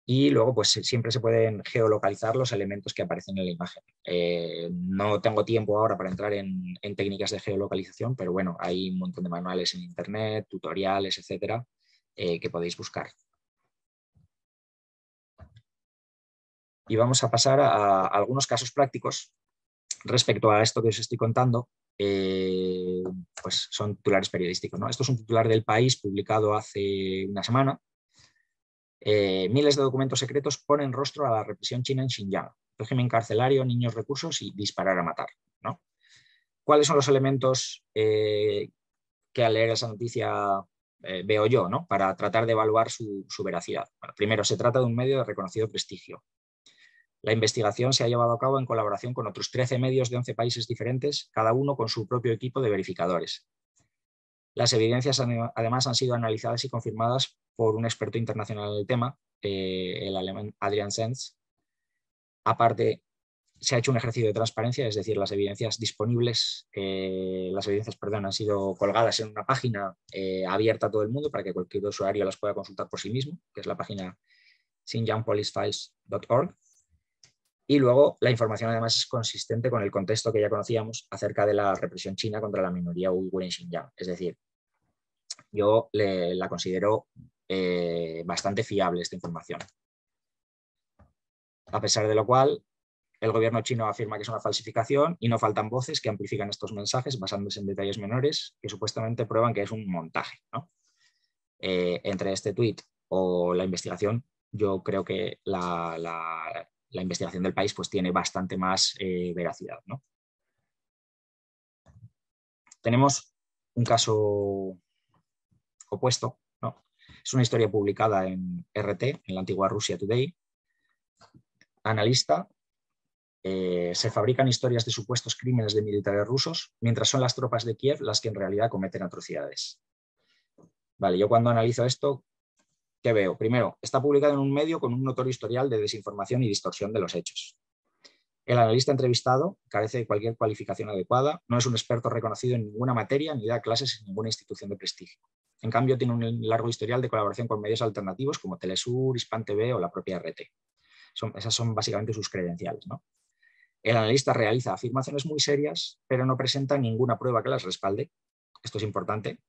y luego pues siempre se pueden geolocalizar los elementos que aparecen en la imagen. Eh, no tengo tiempo ahora para entrar en, técnicas de geolocalización, pero bueno, hay un montón de manuales en internet, tutoriales, etcétera, eh, que podéis buscar. Y vamos a pasar a, algunos casos prácticos respecto a esto que os estoy contando, eh, pues son titulares periodísticos. ¿no? Esto es un titular del país publicado hace una semana, eh, miles de documentos secretos ponen rostro a la represión china en Xinjiang, régimen carcelario, niños recursos y disparar a matar. ¿Cuáles son los elementos eh, que al leer esa noticia eh, veo yo para tratar de evaluar su, veracidad? primero, se trata de un medio de reconocido prestigio. La investigación se ha llevado a cabo en colaboración con otros 13 medios de 11 países diferentes, cada uno con su propio equipo de verificadores, las evidencias además han sido analizadas y confirmadas por un experto internacional del tema, eh, el alemán Adrian senz. Aparte, se ha hecho un ejercicio de transparencia, es decir, las evidencias disponibles, eh, las evidencias, perdón, han sido colgadas en una página eh, abierta a todo el mundo para que cualquier usuario las pueda consultar por sí mismo, que es la página xinjiangpolicefiles.org. Y luego la información además es consistente con el contexto que ya conocíamos acerca de la represión china contra la minoría uigur en Xinjiang. Es decir, yo la considero eh, bastante fiable esta información. A pesar de lo cual, el gobierno chino afirma que es una falsificación y no faltan voces que amplifican estos mensajes basándose en detalles menores que supuestamente prueban que es un montaje. Eh, entre este tuit o la investigación, yo creo que la, la investigación del país pues, tiene bastante más eh, veracidad. ¿no? Tenemos un caso opuesto. ¿no? Es una historia publicada en RT, en la antigua Rusia Today. Analista, eh, se fabrican historias de supuestos crímenes de militares rusos, mientras son las tropas de Kiev las que en realidad cometen atrocidades. Vale, yo cuando analizo esto, ¿Qué veo? Primero, está publicado en un medio con un notorio historial de desinformación y distorsión de los hechos. El analista entrevistado carece de cualquier cualificación adecuada, no es un experto reconocido en ninguna materia ni da clases en ninguna institución de prestigio. En cambio, tiene un largo historial de colaboración con medios alternativos como Telesur, Hispan TV o la propia RT. esas son básicamente sus credenciales. El analista realiza afirmaciones muy serias, pero no presenta ninguna prueba que las respalde. Esto es importante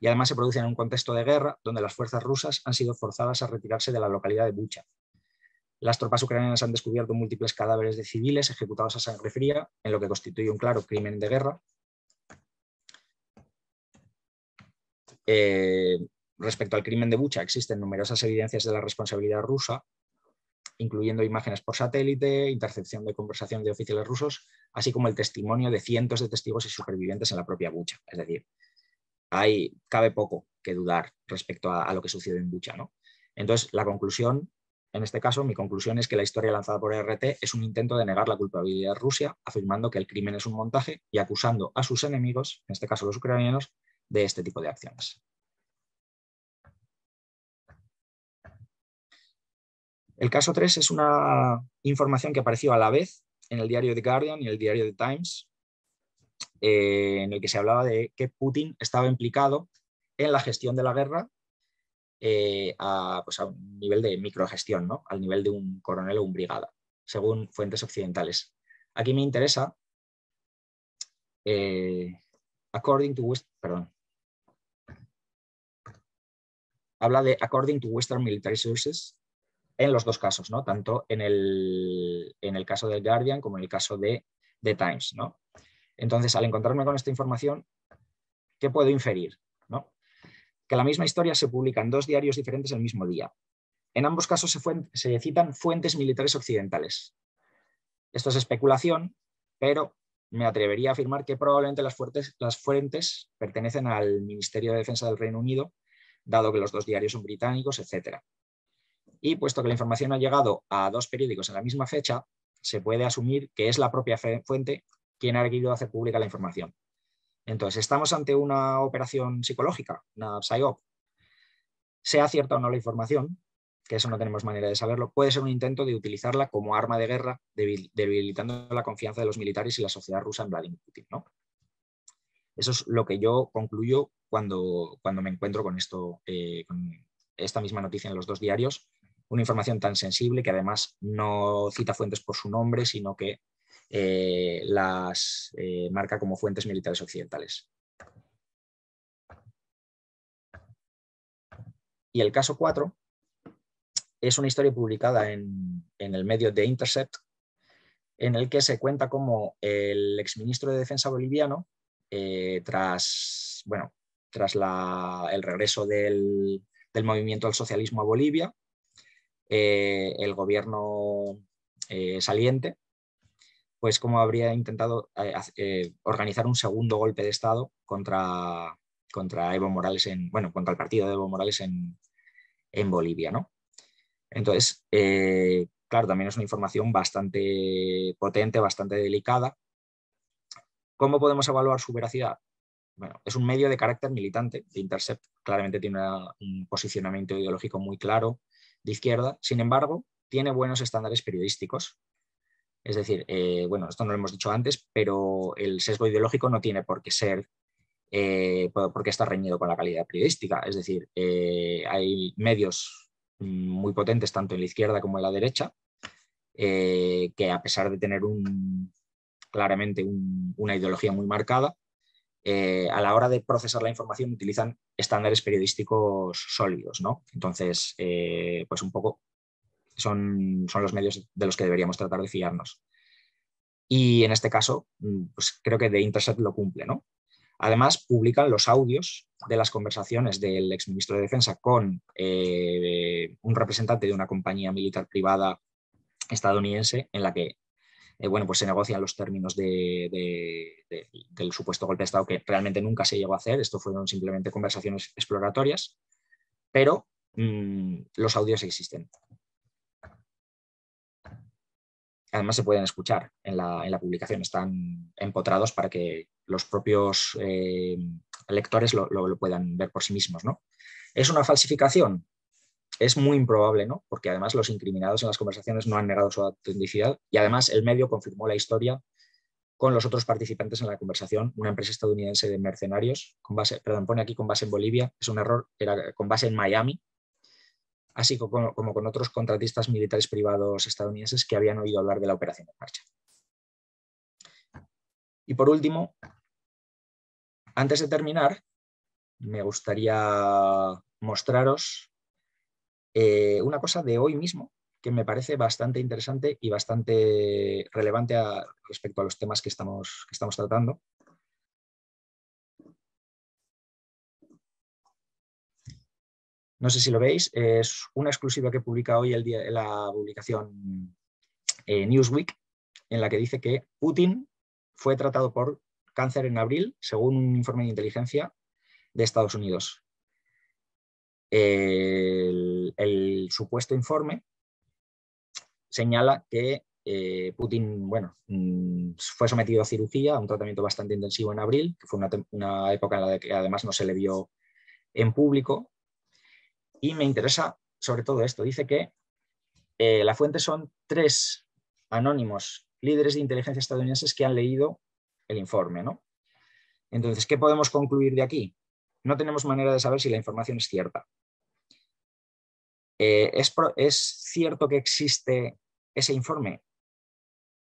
y además se produce en un contexto de guerra donde las fuerzas rusas han sido forzadas a retirarse de la localidad de Bucha. Las tropas ucranianas han descubierto múltiples cadáveres de civiles ejecutados a sangre fría, en lo que constituye un claro crimen de guerra. Eh, respecto al crimen de Bucha, existen numerosas evidencias de la responsabilidad rusa, incluyendo imágenes por satélite, intercepción de conversaciones de oficiales rusos, así como el testimonio de cientos de testigos y supervivientes en la propia Bucha. Es decir, hay, cabe poco que dudar respecto a, lo que sucede en Bucha. ¿no? Entonces, la conclusión, en este caso, mi conclusión es que la historia lanzada por e RT es un intento de negar la culpabilidad de Rusia, afirmando que el crimen es un montaje y acusando a sus enemigos, en este caso los ucranianos, de este tipo de acciones. El caso 3 es una información que apareció a la vez en el diario The Guardian y el diario The Times, eh, en el que se hablaba de que Putin estaba implicado en la gestión de la guerra eh, pues, a, un nivel de microgestión, ¿no? al nivel de un coronel o un brigada, según fuentes occidentales. Aquí me interesa, eh, according to perdón, habla de according to Western military sources en los dos casos, ¿no? tanto en el, caso del Guardian como en el caso de The Times. ¿no? Entonces, al encontrarme con esta información, ¿qué puedo inferir? Que la misma historia se publica en dos diarios diferentes el mismo día. En ambos casos se, citan fuentes militares occidentales. Esto es especulación, pero me atrevería a afirmar que probablemente las, las fuentes pertenecen al Ministerio de Defensa del Reino Unido, dado que los dos diarios son británicos, etc. Y puesto que la información ha llegado a dos periódicos en la misma fecha, se puede asumir que es la propia fuente quién ha querido hacer pública la información. Entonces, estamos ante una operación psicológica, una PSYOP. Sea cierta o no la información, que eso no tenemos manera de saberlo, puede ser un intento de utilizarla como arma de guerra, debilitando la confianza de los militares y la sociedad rusa en Vladimir Putin. Eso es lo que yo concluyo cuando, cuando me encuentro con, esto, eh, con esta misma noticia en los dos diarios. Una información tan sensible que además no cita fuentes por su nombre, sino que eh, las eh, marca como fuentes militares occidentales. Y el caso 4 es una historia publicada en, el medio de Intercept, en el que se cuenta como el exministro de Defensa boliviano, eh, tras, bueno, tras el regreso del, movimiento al socialismo a Bolivia, el gobierno saliente pues cómo habría intentado eh, eh, organizar un segundo golpe de Estado contra, contra Evo Morales, en, bueno, contra el partido de Evo Morales en, Bolivia, ¿no? Entonces, eh, claro, también es una información bastante potente, bastante delicada. ¿Cómo podemos evaluar su veracidad? Bueno, es un medio de carácter militante. Intercept claramente tiene un posicionamiento ideológico muy claro de izquierda. Sin embargo, tiene buenos estándares periodísticos es decir, eh, bueno, esto no lo hemos dicho antes, pero el sesgo ideológico no tiene por qué ser, porque eh, por estar reñido con la calidad periodística. Es decir, eh, hay medios mm, muy potentes, tanto en la izquierda como en la derecha, que a pesar de tener claramente una ideología muy marcada, a la hora de procesar la información utilizan estándares periodísticos sólidos, ¿no? Entonces, pues un poco son, los medios de los que deberíamos tratar de fiarnos. Y en este caso, mm, pues creo que The Intercept lo cumple, Además, publican los audios de las conversaciones del exministro de Defensa con eh, un representante de una compañía militar privada estadounidense en la que eh, pues se negocian los términos del supuesto golpe de Estado que realmente nunca se llegó a hacer. Esto fueron simplemente conversaciones exploratorias, pero mm, los audios existen además se pueden escuchar en la, publicación, están empotrados para que los propios eh, lectores lo, lo, puedan ver por sí mismos. ¿no? ¿Es una falsificación? Es muy improbable, ¿no? porque además los incriminados en las conversaciones no han negado su autenticidad y además el medio confirmó la historia con los otros participantes en la conversación, una empresa estadounidense de mercenarios, con base, perdón, pone aquí con base en Bolivia, es un error, era con base en Miami, así como, con otros contratistas militares privados estadounidenses que habían oído hablar de la operación en marcha. Y por último, antes de terminar, me gustaría mostraros eh, una cosa de hoy mismo que me parece bastante interesante y bastante relevante respecto a los temas que estamos, que estamos tratando. No sé si lo veis, es una exclusiva que publica hoy el día, la publicación eh, Newsweek, en la que dice que Putin fue tratado por cáncer en abril, según un informe de inteligencia de Estados Unidos. El, supuesto informe señala que eh, Putin bueno, mm, fue sometido a cirugía, a un tratamiento bastante intensivo en abril, que fue una época en la que además no se le vio en público, y me interesa sobre todo esto. Dice que eh, la fuente son tres anónimos líderes de inteligencia estadounidenses que han leído el informe. Entonces, ¿qué podemos concluir de aquí? No tenemos manera de saber si la información es cierta. Eh, ¿es, ¿Es cierto que existe ese informe?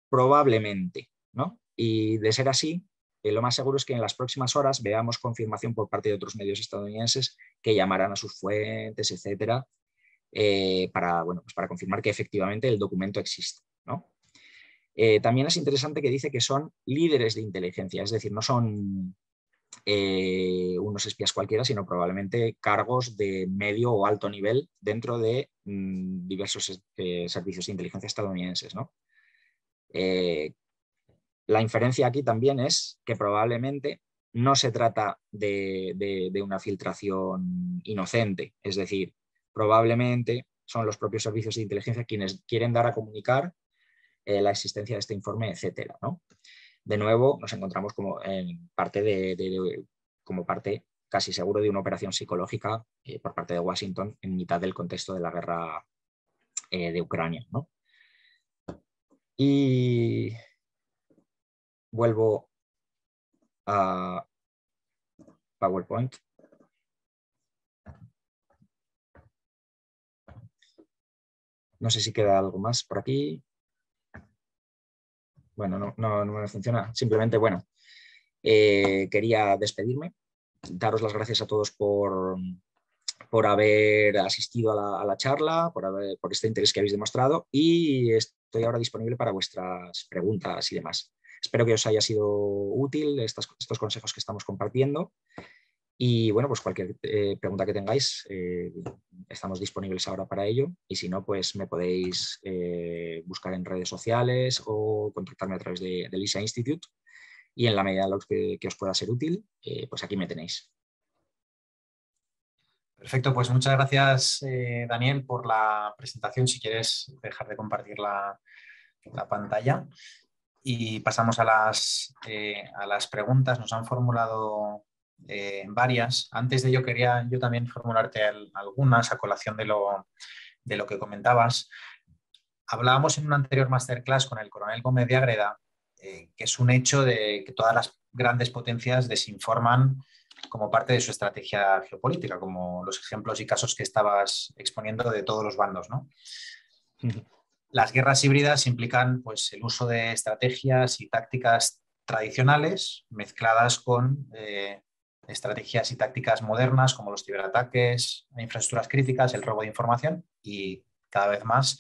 Probablemente, ¿no? Y de ser así, eh, lo más seguro es que en las próximas horas veamos confirmación por parte de otros medios estadounidenses que llamarán a sus fuentes, etcétera, eh, para, bueno, pues para confirmar que efectivamente el documento existe. ¿no? Eh, también es interesante que dice que son líderes de inteligencia, es decir, no son unos espías cualquiera, sino probablemente cargos de medio o alto nivel dentro de mm, diversos servicios de inteligencia estadounidenses. ¿no? La inferencia aquí también es que probablemente no se trata de, una filtración inocente, es decir, probablemente son los propios servicios de inteligencia quienes quieren dar a comunicar eh, la existencia de este informe, etcétera. De nuevo, nos encontramos como parte como parte casi seguro de una operación psicológica eh, por parte de Washington en mitad del contexto de la guerra eh, de Ucrania. Y vuelvo a PowerPoint. No sé si queda algo más por aquí. Bueno, no, no, no me funciona. Simplemente, bueno, eh, quería despedirme, daros las gracias a todos por, haber asistido a la, charla, por este interés que habéis demostrado y estoy ahora disponible para vuestras preguntas y demás. Espero que os haya sido útil estos consejos que estamos compartiendo. Y bueno, pues cualquier eh, pregunta que tengáis, eh, estamos disponibles ahora para ello. Y si no, pues me podéis eh, buscar en redes sociales o contactarme a través de, ISA Lisa Institute. Y en la medida de lo que, os pueda ser útil, pues aquí me tenéis. Perfecto, pues muchas gracias, Daniel, por la presentación. Si quieres dejar de compartir la, la pantalla. Y pasamos a las, eh, a las preguntas. Nos han formulado eh, varias. Antes de ello quería yo también formularte algunas a colación de lo, de lo que comentabas. Hablábamos en un anterior masterclass con el coronel Gómez de Agreda, eh, que es un hecho de que todas las grandes potencias desinforman como parte de su estrategia geopolítica, como los ejemplos y casos que estabas exponiendo de todos los bandos. ¿no? Las guerras híbridas implican pues, el uso de estrategias y tácticas tradicionales mezcladas con eh, estrategias y tácticas modernas como los ciberataques, infraestructuras críticas, el robo de información y cada vez más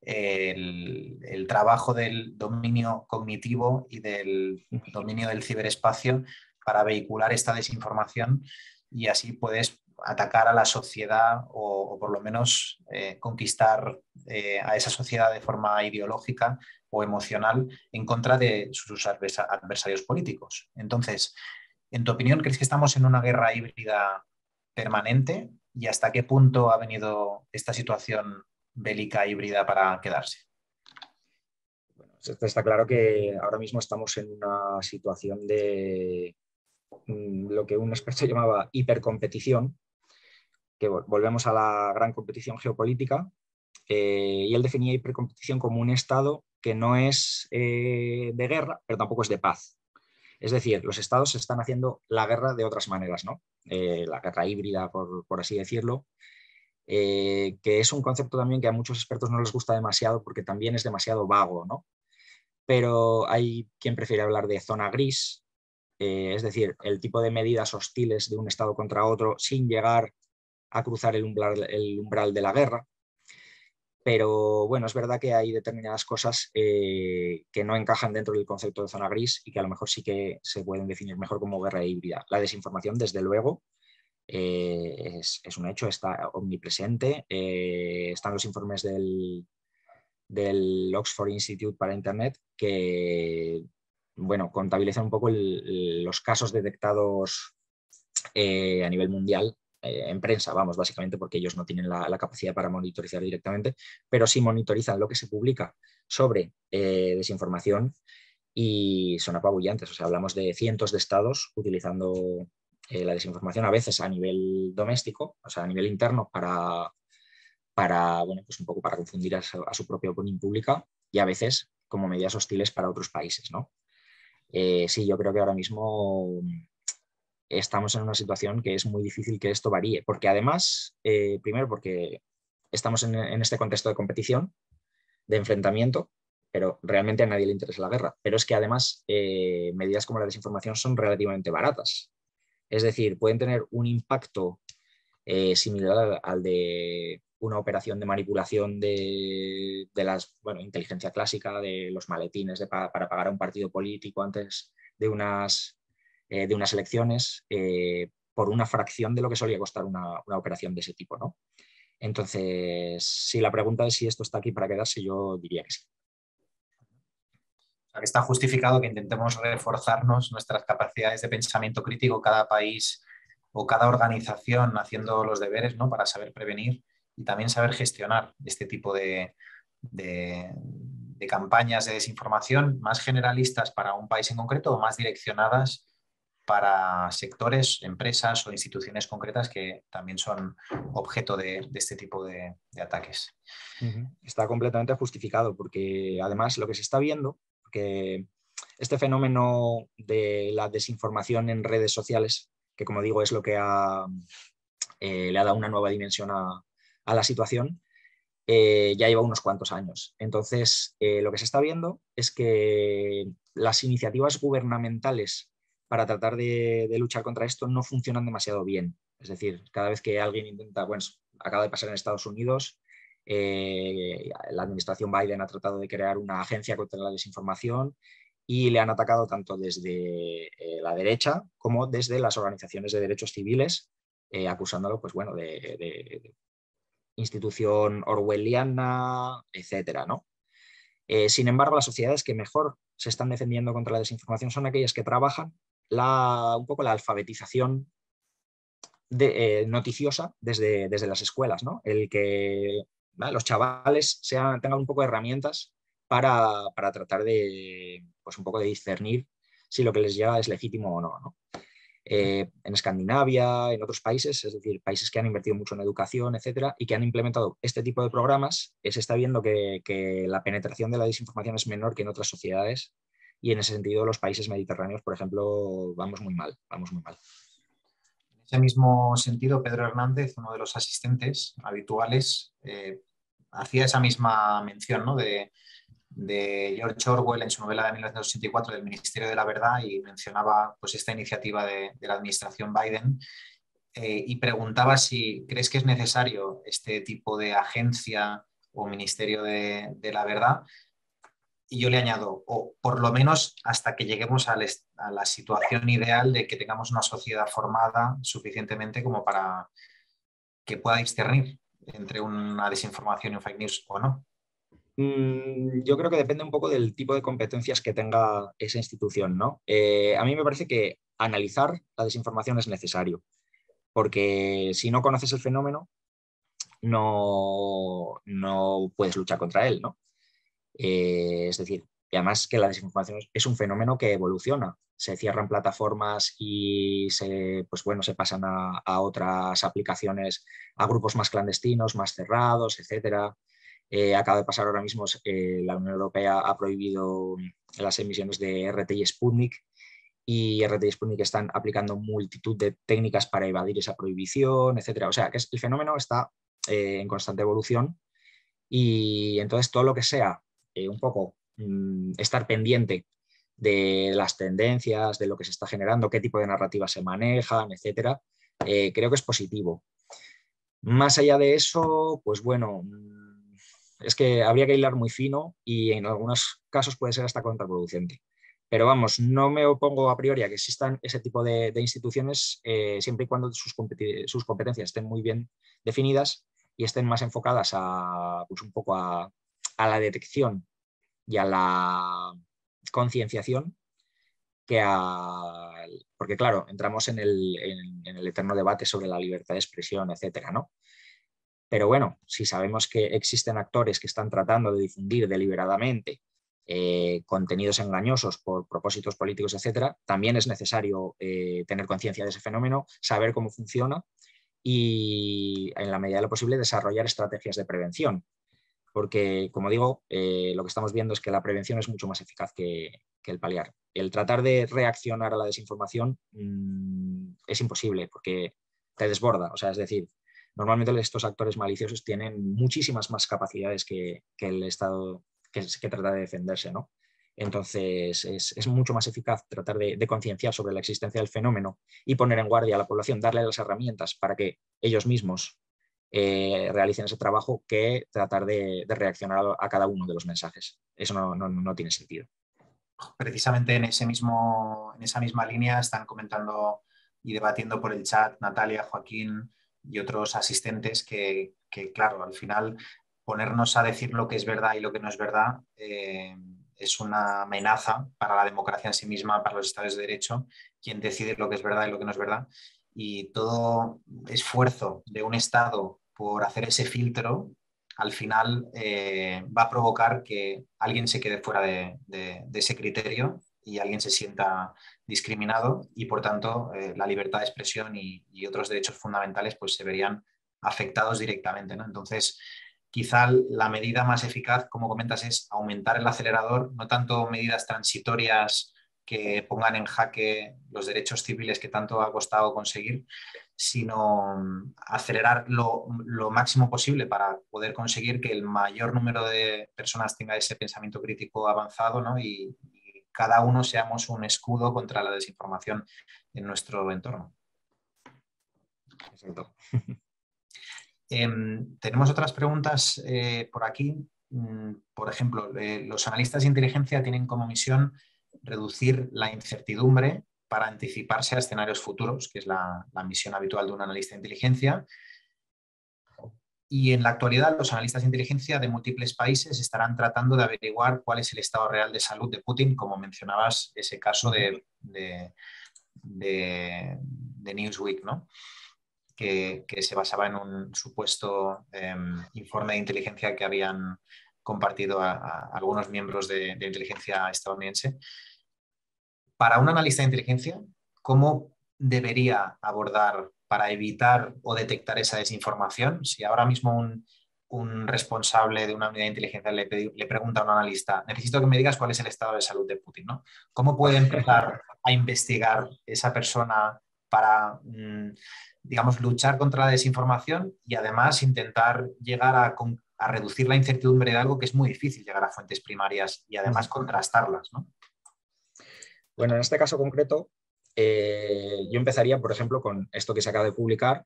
el, el, trabajo del dominio cognitivo y del dominio del ciberespacio para vehicular esta desinformación y así puedes atacar a la sociedad o, por lo menos eh, conquistar eh, a esa sociedad de forma ideológica o emocional en contra de sus adversarios políticos. Entonces, en tu opinión, ¿crees que estamos en una guerra híbrida permanente? ¿Y hasta qué punto ha venido esta situación bélica híbrida para quedarse? Bueno, está claro que ahora mismo estamos en una situación de mm, lo que un experto llamaba hipercompetición, volvemos a la gran competición geopolítica, eh, y él definía hipercompetición como un estado que no es eh, de guerra, pero tampoco es de paz. Es decir, los estados están haciendo la guerra de otras maneras, ¿no? Eh, la guerra híbrida, por, así decirlo, que es un concepto también que a muchos expertos no les gusta demasiado porque también es demasiado vago, ¿no? Pero hay quien prefiere hablar de zona gris, es decir, el tipo de medidas hostiles de un estado contra otro sin llegar a cruzar el umbral, el umbral de la guerra. Pero bueno, es verdad que hay determinadas cosas eh, que no encajan dentro del concepto de zona gris y que a lo mejor sí que se pueden definir mejor como guerra híbrida. La desinformación, desde luego, eh, es, un hecho, está omnipresente. Eh, están los informes del, Oxford Institute para Internet que bueno, contabilizan un poco los casos detectados a nivel mundial eh, en prensa, vamos, básicamente porque ellos no tienen la, capacidad para monitorizar directamente, pero sí monitorizan lo que se publica sobre eh, desinformación y son apabullantes. O sea, hablamos de cientos de estados utilizando eh, la desinformación a veces a nivel doméstico, o sea, a nivel interno para, para bueno, pues un poco para confundir a su, propia opinión pública y a veces como medidas hostiles para otros países, ¿no? sí, yo creo que ahora mismo estamos en una situación que es muy difícil que esto varíe, porque además, eh, primero porque estamos en, este contexto de competición, de enfrentamiento, pero realmente a nadie le interesa la guerra. Pero es que además eh, medidas como la desinformación son relativamente baratas. Es decir, pueden tener un impacto eh, similar al de una operación de manipulación de, de las, bueno, inteligencia clásica, de los maletines para pagar a un partido político antes de unas eh, de unas elecciones eh, por una fracción de lo que solía costar una, operación de ese tipo. ¿no? Entonces, si la pregunta es si esto está aquí para quedarse, yo diría que sí. Está justificado que intentemos reforzarnos nuestras capacidades de pensamiento crítico, cada país o cada organización haciendo los deberes ¿no? para saber prevenir y también saber gestionar este tipo de, campañas de desinformación más generalistas para un país en concreto o más direccionadas para sectores, empresas o instituciones concretas que también son objeto de, este tipo de, ataques. Está completamente justificado porque además lo que se está viendo, que este fenómeno de la desinformación en redes sociales, que como digo es lo que eh, le ha dado una nueva dimensión a, la situación, eh, ya lleva unos cuantos años. Entonces, eh, lo que se está viendo es que las iniciativas gubernamentales para tratar de, luchar contra esto no funcionan demasiado bien. Es decir, cada vez que alguien intenta, bueno, acaba de pasar en Estados Unidos, eh, la administración Biden ha tratado de crear una agencia contra la desinformación y le han atacado tanto desde eh, la derecha como desde las organizaciones de derechos civiles, eh, acusándolo, pues bueno, de, institución orwelliana, etcétera, ¿no? sin embargo, las sociedades que mejor se están defendiendo contra la desinformación son aquellas que trabajan un poco la alfabetización eh, noticiosa desde, las escuelas, ¿no? El que los chavales tengan un poco de herramientas para, para, tratar de, pues un poco de discernir si lo que les llega es legítimo o no. ¿no? Eh, en Escandinavia, en otros países, es decir, países que han invertido mucho en educación, etcétera, y que han implementado este tipo de programas, eh, se está viendo que la penetración de la desinformación es menor que en otras sociedades y en ese sentido los países mediterráneos, por ejemplo, vamos muy mal, vamos muy mal. En ese mismo sentido, Pedro Hernández, uno de los asistentes habituales, eh, hacía esa misma mención de, George Orwell en su novela de 1984 del Ministerio de la Verdad y mencionaba pues, esta iniciativa de, la administración Biden eh, y preguntaba si crees que es necesario este tipo de agencia o Ministerio de la Verdad y yo le añado, o por lo menos hasta que lleguemos a, la situación ideal de que tengamos una sociedad formada suficientemente como para que pueda discernir entre una desinformación y un fake news o no. Mm, yo creo que depende un poco del tipo de competencias que tenga esa institución, ¿no? Eh, a mí me parece que analizar la desinformación es necesario, porque si no conoces el fenómeno, no, no puedes luchar contra él, ¿no? Eh, es decir, además que la desinformación es un fenómeno que evoluciona. Se cierran plataformas y se, pues bueno, se pasan a, otras aplicaciones, a grupos más clandestinos, más cerrados, etc. Eh, acaba de pasar ahora mismo, eh, la Unión Europea ha prohibido las emisiones de RT y Sputnik y RT y Sputnik están aplicando multitud de técnicas para evadir esa prohibición, etc. O sea, que el fenómeno está en constante evolución y entonces todo lo que sea eh, un poco mm, estar pendiente de las tendencias, de lo que se está generando, qué tipo de narrativas se manejan, etcétera, eh, creo que es positivo. Más allá de eso, pues bueno, mm, es que habría que hilar muy fino y en algunos casos puede ser hasta contraproducente. Pero vamos, no me opongo a priori a que existan ese tipo de, instituciones eh, siempre y cuando sus, sus, competencias estén muy bien definidas y estén más enfocadas a, pues un poco a, a la detección y a la concienciación que a... Porque claro, entramos en el, eterno debate sobre la libertad de expresión, etcétera, ¿no? Pero bueno, si sabemos que existen actores que están tratando de difundir deliberadamente eh, contenidos engañosos por propósitos políticos, etcétera, también es necesario eh, tener conciencia de ese fenómeno, saber cómo funciona y, en la medida de lo posible, desarrollar estrategias de prevención porque, como digo, eh, lo que estamos viendo es que la prevención es mucho más eficaz que, el paliar. El tratar de reaccionar a la desinformación mm, es imposible porque te desborda. O sea, es decir, normalmente estos actores maliciosos tienen muchísimas más capacidades que, el Estado que, trata de defenderse, Entonces, es, mucho más eficaz tratar de concienciar sobre la existencia del fenómeno y poner en guardia a la población, darle las herramientas para que ellos mismos eh, realicen ese trabajo que tratar de, reaccionar a, cada uno de los mensajes. Eso no, tiene sentido. Precisamente en, ese mismo, en esa misma línea están comentando y debatiendo por el chat Natalia, Joaquín y otros asistentes que, claro, al final ponernos a decir lo que es verdad y lo que no es verdad eh, es una amenaza para la democracia en sí misma, para los estados de derecho, quien decide lo que es verdad y lo que no es verdad. Y todo esfuerzo de un Estado por hacer ese filtro, al final eh, va a provocar que alguien se quede fuera de, ese criterio y alguien se sienta discriminado y por tanto eh, la libertad de expresión y, otros derechos fundamentales pues se verían afectados directamente. Entonces, quizá la medida más eficaz, como comentas, es aumentar el acelerador, no tanto medidas transitorias que pongan en jaque los derechos civiles que tanto ha costado conseguir, sino mm, acelerar lo, máximo posible para poder conseguir que el mayor número de personas tenga ese pensamiento crítico avanzado ¿no? y, cada uno seamos un escudo contra la desinformación en nuestro entorno. Em, tenemos otras preguntas eh, por aquí. Mm, por ejemplo, eh, los analistas de inteligencia tienen como misión reducir la incertidumbre para anticiparse a escenarios futuros, que es la, misión habitual de un analista de inteligencia. Y en la actualidad, los analistas de inteligencia de múltiples países estarán tratando de averiguar cuál es el estado real de salud de Putin, como mencionabas ese caso de, de, de, Newsweek, ¿no? que, que, se basaba en un supuesto em, informe de inteligencia que habían compartido a, algunos miembros de, inteligencia estadounidense para un analista de inteligencia, ¿cómo debería abordar para evitar o detectar esa desinformación? Si ahora mismo un, responsable de una unidad de inteligencia le, pregunta a un analista, necesito que me digas cuál es el estado de salud de Putin, ¿no? ¿Cómo puede empezar a investigar esa persona para, mm, digamos, luchar contra la desinformación y además intentar llegar a, a reducir la incertidumbre de algo que es muy difícil llegar a fuentes primarias y además contrastarlas, ¿no? Bueno, en este caso concreto, eh, yo empezaría, por ejemplo, con esto que se acaba de publicar.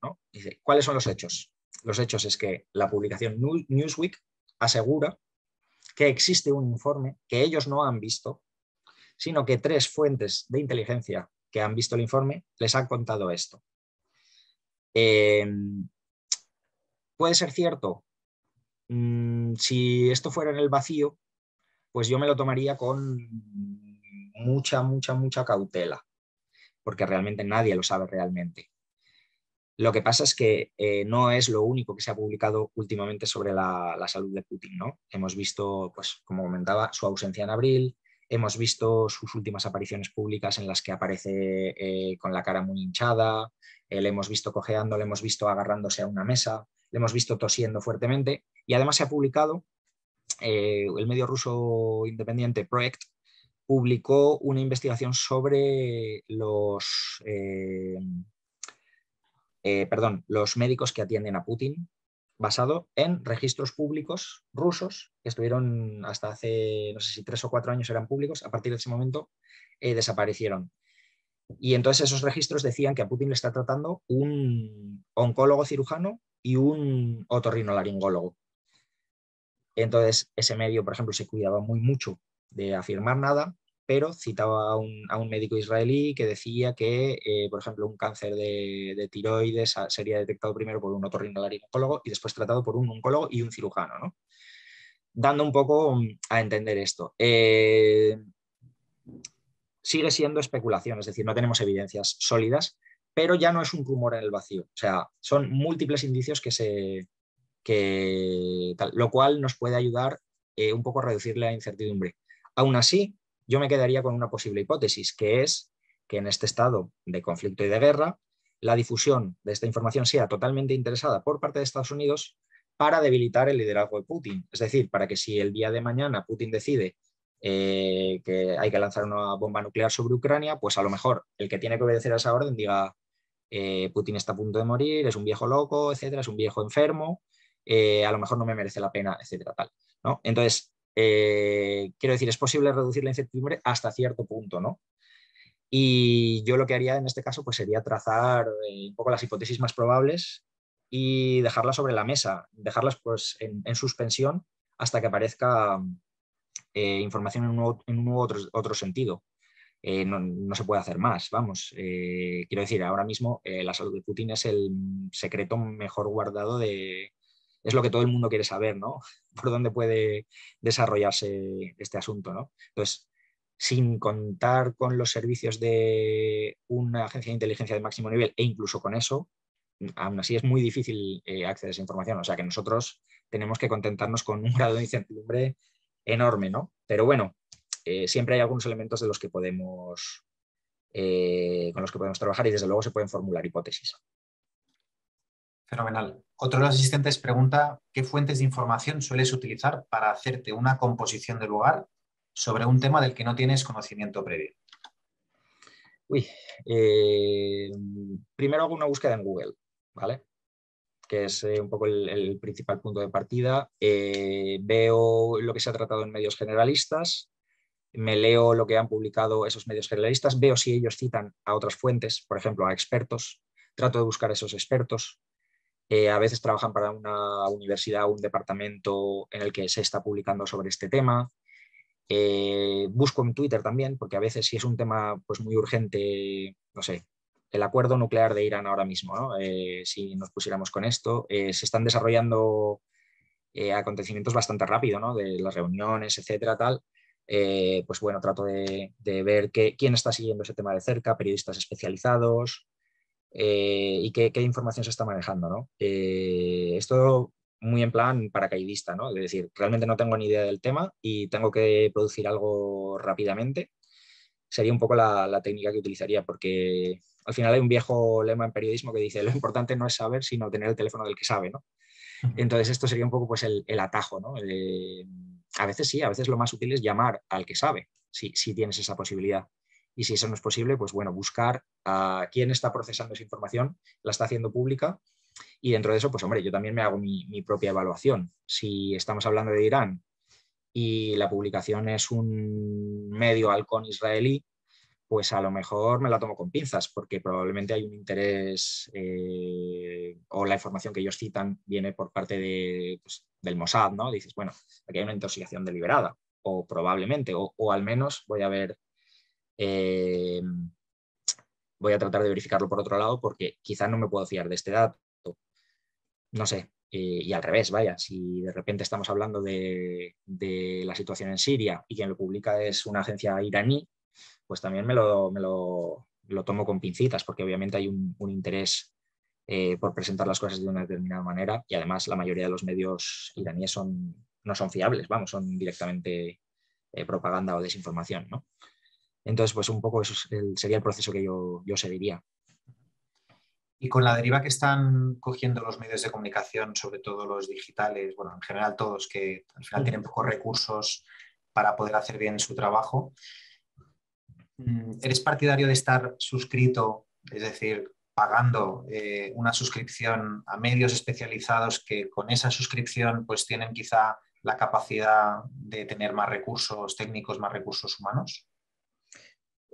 ¿Cuáles son los hechos? Los hechos es que la publicación Newsweek asegura que existe un informe que ellos no han visto, sino que tres fuentes de inteligencia que han visto el informe les han contado esto. Em, ¿Puede ser cierto? Mm, si esto fuera en el vacío, pues yo me lo tomaría con mucha, mucha, mucha cautela, porque realmente nadie lo sabe realmente. Lo que pasa es que eh, no es lo único que se ha publicado últimamente sobre la, salud de Putin, ¿no? Hemos visto, pues, como comentaba, su ausencia en abril, hemos visto sus últimas apariciones públicas en las que aparece eh, con la cara muy hinchada, eh, le hemos visto cojeando, le hemos visto agarrándose a una mesa, le hemos visto tosiendo fuertemente y además se ha publicado el medio ruso independiente Project publicó una investigación sobre los, eh, eh, perdón, los médicos que atienden a Putin, basado en registros públicos rusos que estuvieron hasta hace, no sé si tres o cuatro años eran públicos, a partir de ese momento eh, desaparecieron. Y entonces esos registros decían que a Putin le está tratando un oncólogo cirujano y un otorrinolaringólogo. Entonces ese medio, por ejemplo, se cuidaba muy mucho de afirmar nada, pero citaba a un, médico israelí que decía que, eh, por ejemplo, un cáncer de, tiroides sería detectado primero por un otorrinolaringólogo y después tratado por un oncólogo y un cirujano, dando un poco mm, a entender esto. Eh, sigue siendo especulación, es decir, no tenemos evidencias sólidas, pero ya no es un rumor en el vacío. O sea, son múltiples indicios que se. tal, lo cual nos puede ayudar eh, un poco a reducir la incertidumbre. Aún así, yo me quedaría con una posible hipótesis, que es que en este estado de conflicto y de guerra, la difusión de esta información sea totalmente interesada por parte de Estados Unidos para debilitar el liderazgo de Putin. Es decir, para que si el día de mañana Putin decide eh, que hay que lanzar una bomba nuclear sobre Ucrania, pues a lo mejor el que tiene que obedecer a esa orden diga, eh, Putin está a punto de morir, es un viejo loco, etcétera, es un viejo enfermo, eh, a lo mejor no me merece la pena, etcétera, tal. ¿no? Entonces, eh, quiero decir, es posible reducir la incertidumbre hasta cierto punto, ¿no? Y yo lo que haría en este caso pues, sería trazar eh, un poco las hipótesis más probables y dejarlas sobre la mesa, dejarlas pues, en, suspensión hasta que aparezca eh, información en un, otro, sentido. no, se puede hacer más, vamos. quiero decir, ahora mismo la salud de Putin es el secreto mejor guardado de, es lo que todo el mundo quiere saber, ¿no? Por dónde puede desarrollarse este asunto, ¿no? Entonces, sin contar con los servicios de una agencia de inteligencia de máximo nivel e incluso con eso, aún así es muy difícil eh, acceder a esa información. O sea que nosotros tenemos que contentarnos con un grado de incertidumbre enorme, ¿no? Pero bueno, eh, siempre hay algunos elementos de los que podemos, eh, con los que podemos trabajar y desde luego se pueden formular hipótesis. Fenomenal. Otro de los asistentes pregunta qué fuentes de información sueles utilizar para hacerte una composición del lugar sobre un tema del que no tienes conocimiento previo. Uy, eh, primero hago una búsqueda en Google, ¿vale? que es eh, un poco el, principal punto de partida. Eh, veo lo que se ha tratado en medios generalistas, me leo lo que han publicado esos medios generalistas, veo si ellos citan a otras fuentes, por ejemplo, a expertos, trato de buscar a esos expertos, eh, a veces trabajan para una universidad o un departamento en el que se está publicando sobre este tema. Eh, busco en Twitter también, porque a veces si es un tema pues, muy urgente, no sé, el acuerdo nuclear de Irán ahora mismo, eh, si nos pusiéramos con esto, se están desarrollando acontecimientos bastante rápido, ¿no? de las reuniones, etcétera, tal. pues bueno, trato de, ver que, quién está siguiendo ese tema de cerca, periodistas especializados, eh, y qué, información se está manejando. ¿no? Eh, esto muy en plan paracaidista, ¿no? Es decir, realmente no tengo ni idea del tema y tengo que producir algo rápidamente. Sería un poco la, técnica que utilizaría, porque al final hay un viejo lema en periodismo que dice, lo importante no es saber, sino tener el teléfono del que sabe, ¿no? Entonces esto sería un poco pues el, atajo, ¿no? Eh, a veces sí, a veces lo más útil es llamar al que sabe, si, si tienes esa posibilidad y si eso no es posible, pues bueno, buscar a quién está procesando esa información, la está haciendo pública y dentro de eso, pues hombre, yo también me hago mi, propia evaluación. Si estamos hablando de Irán y la publicación es un medio halcón israelí, pues a lo mejor me la tomo con pinzas, porque probablemente hay un interés eh, o la información que ellos citan viene por parte de, pues, del Mossad, ¿no? Dices, bueno, aquí hay una intoxicación deliberada, o probablemente, o, al menos voy a ver eh, voy a tratar de verificarlo por otro lado porque quizás no me puedo fiar de este dato. No sé, eh, y al revés, vaya, si de repente estamos hablando de, la situación en Siria y quien lo publica es una agencia iraní, pues también me lo, tomo con pincitas porque obviamente hay un, interés eh, por presentar las cosas de una determinada manera y además la mayoría de los medios iraníes no son fiables, vamos, son directamente propaganda o desinformación, ¿no? Entonces, pues un poco eso sería el proceso que yo, seguiría. Y con la deriva que están cogiendo los medios de comunicación, sobre todo los digitales, bueno, en general todos, que al final tienen pocos recursos para poder hacer bien su trabajo, mm, ¿eres partidario de estar suscrito, es decir, pagando eh, una suscripción a medios especializados que con esa suscripción pues tienen quizá la capacidad de tener más recursos técnicos, más recursos humanos?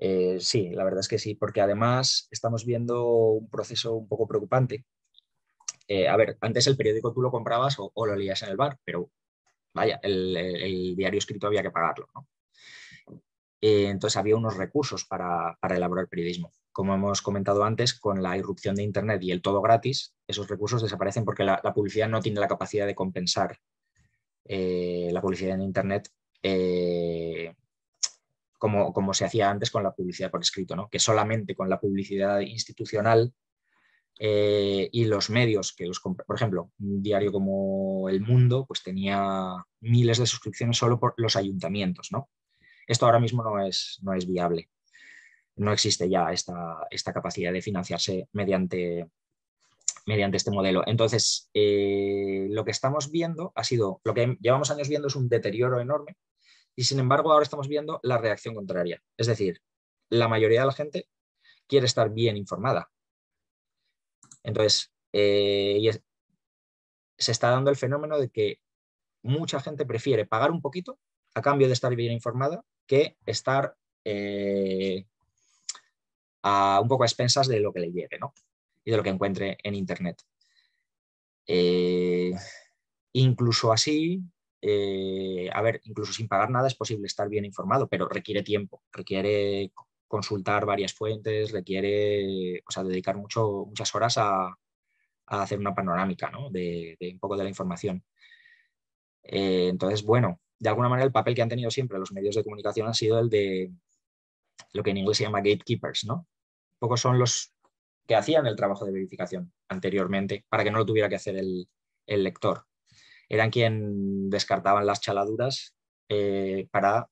Eh, sí, la verdad es que sí, porque además estamos viendo un proceso un poco preocupante. Eh, a ver, antes el periódico tú lo comprabas o, lo leías en el bar, pero vaya, el, diario escrito había que pagarlo. ¿no? Eh, entonces había unos recursos para, para elaborar periodismo. Como hemos comentado antes, con la irrupción de Internet y el todo gratis, esos recursos desaparecen porque la, publicidad no tiene la capacidad de compensar la publicidad en Internet como, se hacía antes con la publicidad por escrito, ¿no? que solamente con la publicidad institucional eh, y los medios que los por ejemplo, un diario como El Mundo, pues tenía miles de suscripciones solo por los ayuntamientos, ¿no? Esto ahora mismo no es, no es viable. No existe ya esta, esta capacidad de financiarse mediante, mediante este modelo. Entonces, eh, lo que estamos viendo ha sido, lo que llevamos años viendo es un deterioro enorme y sin embargo, ahora estamos viendo la reacción contraria. Es decir, la mayoría de la gente quiere estar bien informada. Entonces, eh, se está dando el fenómeno de que mucha gente prefiere pagar un poquito a cambio de estar bien informada que estar eh, a un poco a expensas de lo que le llegue ¿no? y de lo que encuentre en Internet. Eh, incluso así, eh, a ver, incluso sin pagar nada es posible estar bien informado, pero requiere tiempo, requiere consultar varias fuentes, requiere dedicar mucho, muchas horas a, hacer una panorámica ¿no? de, un poco de la información. Eh, entonces, bueno, de alguna manera el papel que han tenido siempre los medios de comunicación ha sido el de lo que en inglés se llama gatekeepers, ¿no? son los que hacían el trabajo de verificación anteriormente para que no lo tuviera que hacer el lector eran quien descartaban las chaladuras eh, para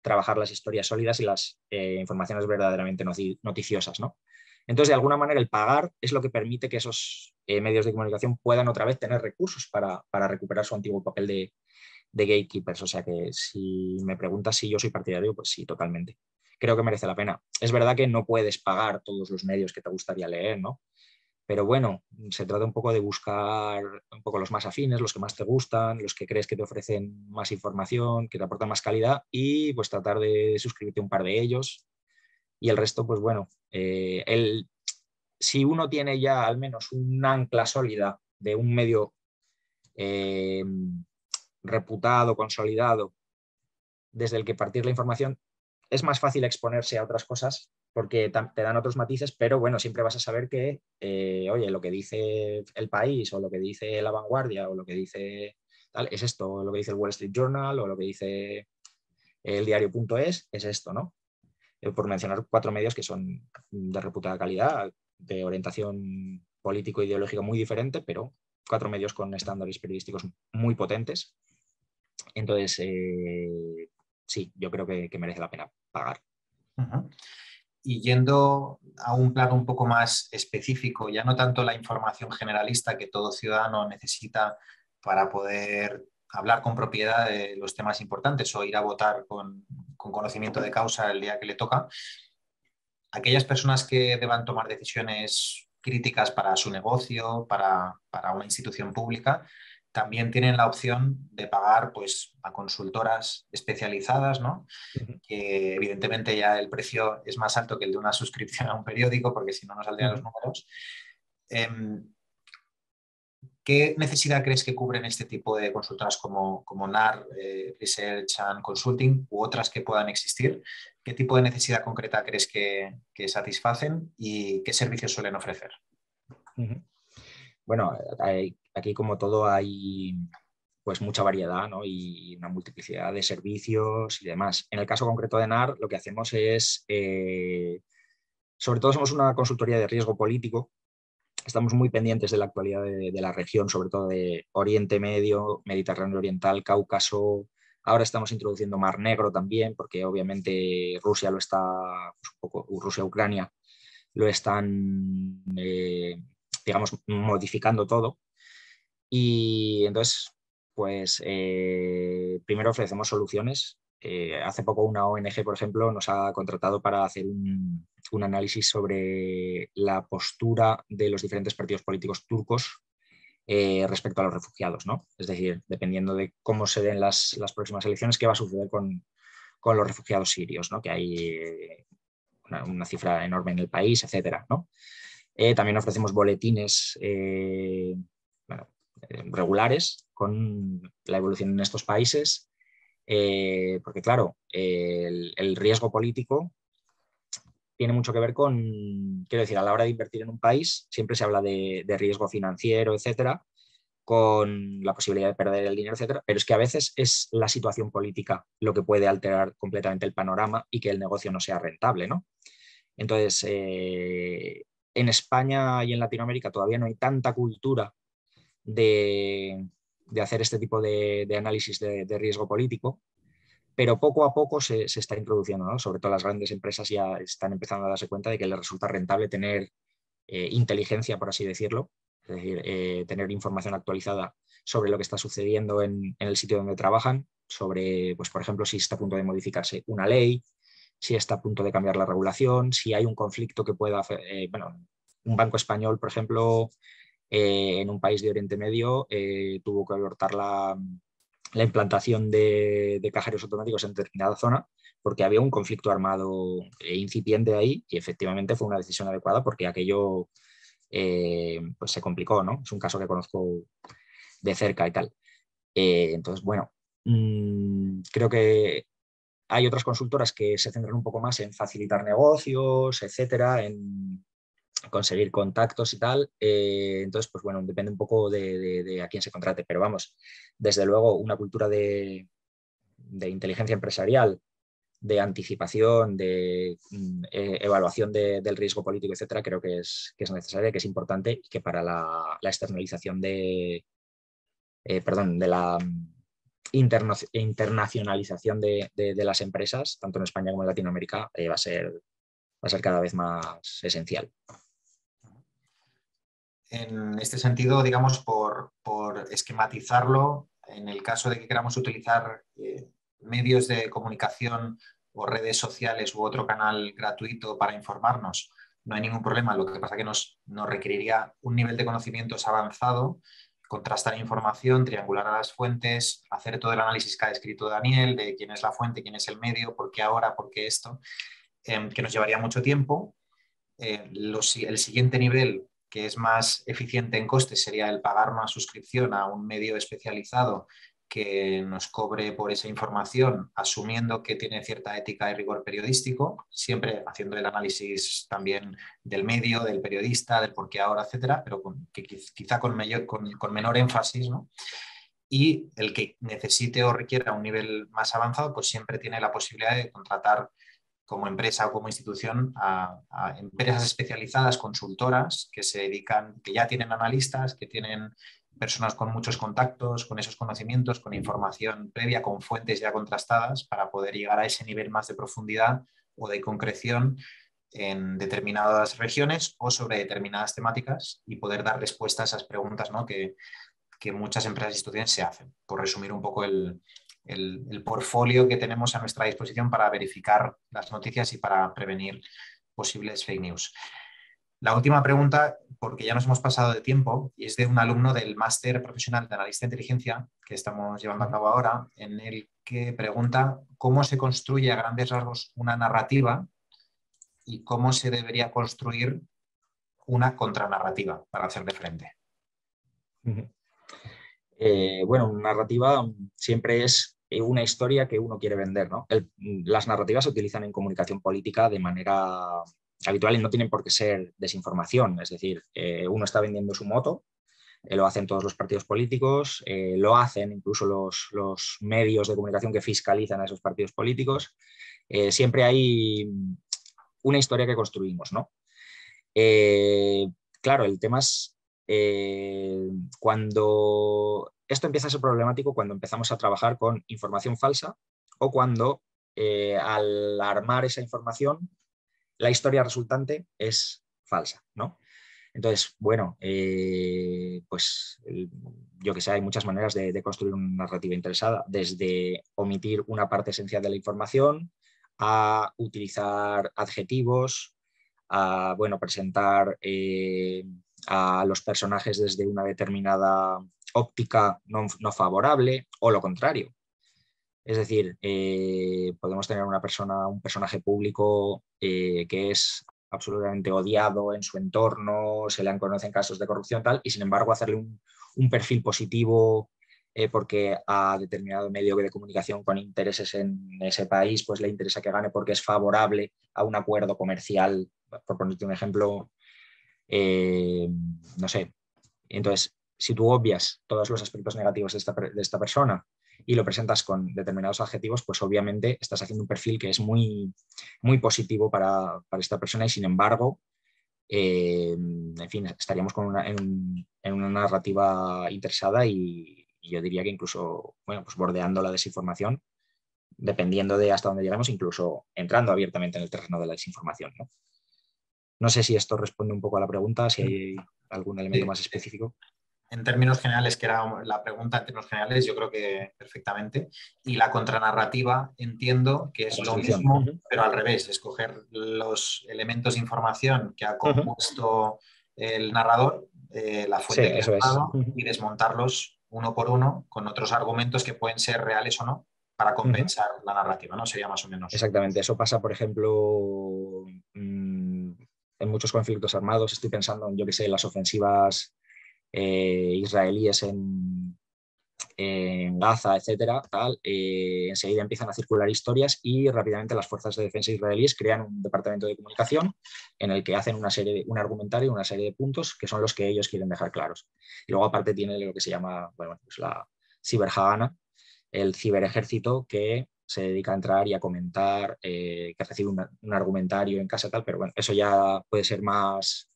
trabajar las historias sólidas y las eh, informaciones verdaderamente noticiosas. ¿no? Entonces, de alguna manera, el pagar es lo que permite que esos eh, medios de comunicación puedan otra vez tener recursos para, recuperar su antiguo papel de, de, gatekeepers. O sea que si me preguntas si yo soy partidario, pues sí, totalmente. Creo que merece la pena. Es verdad que no puedes pagar todos los medios que te gustaría leer, ¿no? Pero bueno, se trata un poco de buscar un poco los más afines, los que más te gustan, los que crees que te ofrecen más información, que te aportan más calidad y pues tratar de suscribirte a un par de ellos. Y el resto, pues bueno, eh, el, si uno tiene ya al menos un ancla sólida de un medio eh, reputado, consolidado, desde el que partir la información, es más fácil exponerse a otras cosas porque te dan otros matices, pero bueno, siempre vas a saber que, eh, oye, lo que dice el país o lo que dice la vanguardia o lo que dice tal, es esto, lo que dice el Wall Street Journal o lo que dice el diario.es, es esto, ¿no? Eh, por mencionar cuatro medios que son de reputada calidad, de orientación político-ideológica muy diferente, pero cuatro medios con estándares periodísticos muy potentes. Entonces, eh, sí, yo creo que, merece la pena pagar. Ajá y yendo a un plano un poco más específico, ya no tanto la información generalista que todo ciudadano necesita para poder hablar con propiedad de los temas importantes o ir a votar con, conocimiento de causa el día que le toca, aquellas personas que deban tomar decisiones críticas para su negocio, para, para una institución pública, también tienen la opción de pagar pues, a consultoras especializadas, que evidentemente ya el precio es más alto que el de una suscripción a un periódico, porque si no, nos saldrían los números. Em, ¿Qué necesidad crees que cubren este tipo de consultoras como, como NAR, eh, Research and Consulting u otras que puedan existir? ¿Qué tipo de necesidad concreta crees que, satisfacen y qué servicios suelen ofrecer? Bueno, hay, Aquí como todo hay pues mucha variedad y una multiplicidad de servicios y demás. En el caso concreto de NAR, lo que hacemos es, eh, sobre todo somos una consultoría de riesgo político, estamos muy pendientes de la actualidad de, la región, sobre todo de Oriente Medio, Mediterráneo Oriental, Cáucaso. Ahora estamos introduciendo Mar Negro también, porque obviamente Rusia lo está, pues, Rusia, Ucrania, lo están, eh, digamos, modificando todo. Y entonces, pues eh, primero ofrecemos soluciones. Eh, hace poco una ONG, por ejemplo, nos ha contratado para hacer un, análisis sobre la postura de los diferentes partidos políticos turcos eh, respecto a los refugiados, ¿no? Es decir, dependiendo de cómo se den las, las próximas elecciones, qué va a suceder con, con los refugiados sirios, ¿no? Que hay una, cifra enorme en el país, etcétera, ¿no? también ofrecemos boletines eh, regulares con la evolución en estos países, eh, porque claro, el, riesgo político tiene mucho que ver con, quiero decir, a la hora de invertir en un país, siempre se habla de, riesgo financiero, etcétera, con la posibilidad de perder el dinero, etcétera, pero es que a veces es la situación política lo que puede alterar completamente el panorama y que el negocio no sea rentable, ¿no? Entonces, eh, en España y en Latinoamérica todavía no hay tanta cultura de, hacer este tipo de, análisis de, riesgo político, pero poco a poco se, está introduciendo, sobre todo las grandes empresas ya están empezando a darse cuenta de que les resulta rentable tener eh, inteligencia, por así decirlo, es decir, eh, tener información actualizada sobre lo que está sucediendo en, el sitio donde trabajan, sobre, pues, por ejemplo, si está a punto de modificarse una ley, si está a punto de cambiar la regulación, si hay un conflicto que pueda, eh, bueno, un banco español, por ejemplo, eh, en un país de Oriente Medio eh, tuvo que abortar la, implantación de, cajeros automáticos en determinada zona porque había un conflicto armado eh, incipiente ahí y efectivamente fue una decisión adecuada porque aquello pues se complicó, ¿no? Es un caso que conozco de cerca y tal. entonces, bueno, mm, creo que hay otras consultoras que se centran un poco más en facilitar negocios, etcétera, en conseguir contactos y tal. Eh, entonces, pues bueno, depende un poco de, a quién se contrate, pero vamos, desde luego una cultura de, inteligencia empresarial, de anticipación, de mm, e, evaluación del riesgo político, etcétera, creo que es, que es necesaria, que es importante y que para la, externalización de, eh, de la mm, internacionalización de, las empresas, tanto en España como en Latinoamérica, eh, va a ser va a ser cada vez más esencial en este sentido, digamos, por, esquematizarlo, en el caso de que queramos utilizar eh, medios de comunicación o redes sociales u otro canal gratuito para informarnos, no hay ningún problema. Lo que pasa es que nos, requeriría un nivel de conocimientos avanzado, contrastar información, triangular a las fuentes, hacer todo el análisis que ha escrito Daniel de quién es la fuente, quién es el medio, por qué ahora, por qué esto, em, que nos llevaría mucho tiempo. Eh, el siguiente nivel que es más eficiente en costes sería el pagar una suscripción a un medio especializado que nos cobre por esa información, asumiendo que tiene cierta ética y rigor periodístico, siempre haciendo el análisis también del medio, del periodista, del por qué ahora, etcétera, pero que quizá con, menor énfasis, Y el que necesite o requiera un nivel más avanzado, pues siempre tiene la posibilidad de contratar como empresa o como institución a, empresas especializadas, consultoras, que se dedican, que ya tienen analistas, que tienen personas con muchos contactos, con esos conocimientos, con información previa, con fuentes ya contrastadas para poder llegar a ese nivel más de profundidad o de concreción en determinadas regiones o sobre determinadas temáticas y poder dar respuesta a esas preguntas ¿no? que, que muchas empresas y e instituciones se hacen, por resumir un poco el, el, portfolio que tenemos a nuestra disposición para verificar las noticias y para prevenir posibles fake news. La última pregunta, porque ya nos hemos pasado de tiempo, es de un alumno del máster profesional de analista de inteligencia que estamos llevando a cabo ahora, en el que pregunta cómo se construye a grandes rasgos una narrativa y cómo se debería construir una contranarrativa para hacerle frente. Eh, bueno, narrativa siempre es eh, una historia que uno quiere vender. Mm, las narrativas se utilizan en comunicación política de manera habitual y no tienen por qué ser desinformación. Es decir, eh, uno está vendiendo su moto, eh, lo hacen todos los partidos políticos, lo hacen incluso los, medios de comunicación que fiscalizan a esos partidos políticos. siempre hay una historia que construimos, claro, el tema es cuando esto empieza a ser problemático cuando empezamos a trabajar con información falsa o cuando eh, al armar esa información, la historia resultante es falsa, ¿no? Entonces, bueno, eh, pues yo que sé, hay muchas maneras de, construir una narrativa interesada, desde omitir una parte esencial de la información a utilizar adjetivos, a bueno, presentar eh, a los personajes desde una determinada óptica no, favorable o lo contrario. Es decir, eh, podemos tener una persona, un personaje público eh, que es absolutamente odiado en su entorno, se le han conocen casos de corrupción tal, y sin embargo hacerle un, perfil positivo eh, porque a determinado medio de comunicación con intereses en ese país, pues le interesa que gane porque es favorable a un acuerdo comercial, por ponerte un ejemplo, no sé. Entonces, si tú obvias todos los aspectos negativos de esta, persona y lo presentas con determinados adjetivos, pues obviamente estás haciendo un perfil que es muy, muy positivo para, esta persona y sin embargo, eh, en fin, estaríamos con una, en, una narrativa interesada y, yo diría que incluso, bueno, pues bordeando la desinformación, dependiendo de hasta dónde llegamos, incluso entrando abiertamente en el terreno de la desinformación. No, no sé si esto responde un poco a la pregunta, si hay algún elemento más específico en términos generales, que era la pregunta en términos generales, yo creo que perfectamente. Y la contranarrativa entiendo que es lo mismo, pero al revés, escoger los elementos de información que ha compuesto el narrador, eh, la fuente que ha dado, y desmontarlos uno por uno con otros argumentos que pueden ser reales o no para compensar la narrativa, ¿no? Sería más o menos. Exactamente, eso pasa, por ejemplo, mm, en muchos conflictos armados, estoy pensando en, yo que sé, las ofensivas eh, israelíes en, Gaza, etcétera, tal, eh, enseguida empiezan a circular historias y rápidamente las fuerzas de defensa israelíes crean un departamento de comunicación en el que hacen una serie, de, un argumentario, una serie de puntos que son los que ellos quieren dejar claros. Y luego aparte tiene lo que se llama, pues la ciberhagana, el ciberejército que se dedica a entrar y a comentar, eh, que recibe un argumentario en casa tal, pero bueno, eso ya puede ser más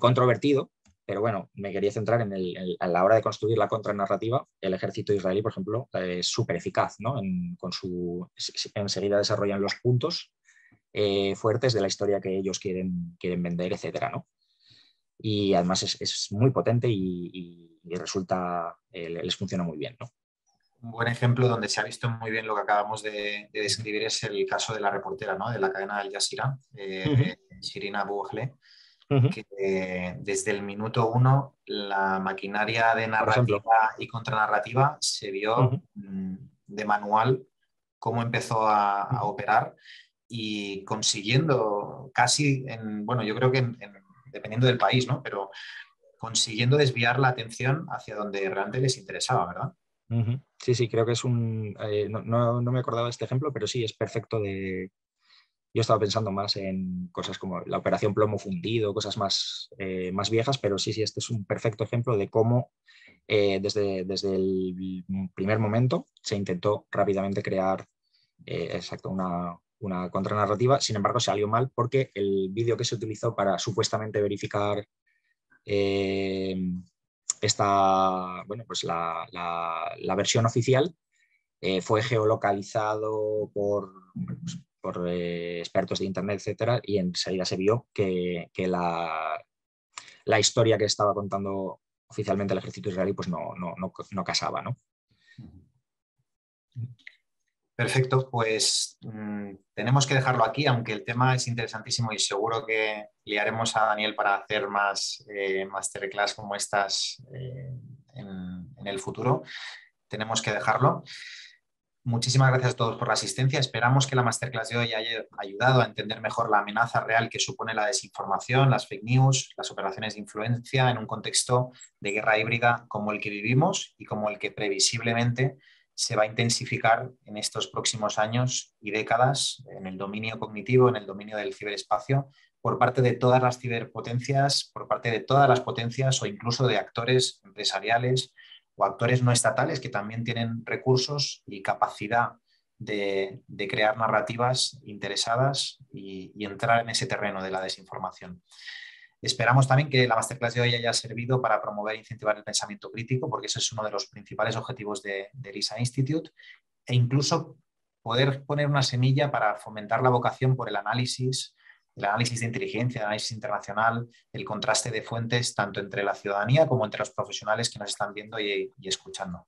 controvertido, pero bueno, me quería centrar en, el, a la hora de construir la contranarrativa. El ejército israelí, por ejemplo, eh, es súper eficaz, ¿no? con su, enseguida desarrollan los puntos eh, fuertes de la historia que ellos quieren, quieren vender, etcétera, ¿no? Y además es, es muy potente y, resulta, eh, les funciona muy bien, ¿no? un buen ejemplo donde se ha visto muy bien lo que acabamos de, describir es el caso de la reportera ¿no? de la cadena Al Jazeera, eh, Shirina Abu que desde el minuto uno la maquinaria de narrativa y contranarrativa se vio mm, de manual cómo empezó a, operar y consiguiendo casi, en, bueno, yo creo que dependiendo del país, ¿no? Pero consiguiendo desviar la atención hacia donde realmente les interesaba, ¿verdad? Sí, sí, creo que es un... Eh, no, no, me acordaba de este ejemplo, pero sí, es perfecto de, yo estaba pensando más en cosas como la operación plomo fundido, cosas más, eh, más viejas, pero sí, sí, este es un perfecto ejemplo de cómo eh, desde, desde el primer momento se intentó rápidamente crear eh, una, una contranarrativa. Sin embargo, salió mal porque el vídeo que se utilizó para supuestamente verificar esta, bueno, pues la, la, versión oficial fue geolocalizado por, pues por eh, expertos de Internet, etcétera, y en enseguida se vio que, la, historia que estaba contando oficialmente el ejército israelí pues no, no, casaba. Perfecto, pues mm, tenemos que dejarlo aquí, aunque el tema es interesantísimo y seguro que liaremos a Daniel para hacer más eh, masterclass como estas eh, en el futuro. Tenemos que dejarlo. Muchísimas gracias a todos por la asistencia. Esperamos que la masterclass de hoy haya ayudado a entender mejor la amenaza real que supone la desinformación, las fake news, las operaciones de influencia en un contexto de guerra híbrida como el que vivimos y como el que previsiblemente se va a intensificar en estos próximos años y décadas en el dominio cognitivo, en el dominio del ciberespacio, por parte de todas las ciberpotencias, por parte de todas las potencias o incluso de actores empresariales, o actores no estatales que también tienen recursos y capacidad de, crear narrativas interesadas y, entrar en ese terreno de la desinformación. Esperamos también que la masterclass de hoy haya servido para promover e incentivar el pensamiento crítico, porque ese es uno de los principales objetivos de, de Institute, e incluso poder poner una semilla para fomentar la vocación por el análisis, el análisis de inteligencia, el análisis internacional, el contraste de fuentes tanto entre la ciudadanía como entre los profesionales que nos están viendo y, escuchando.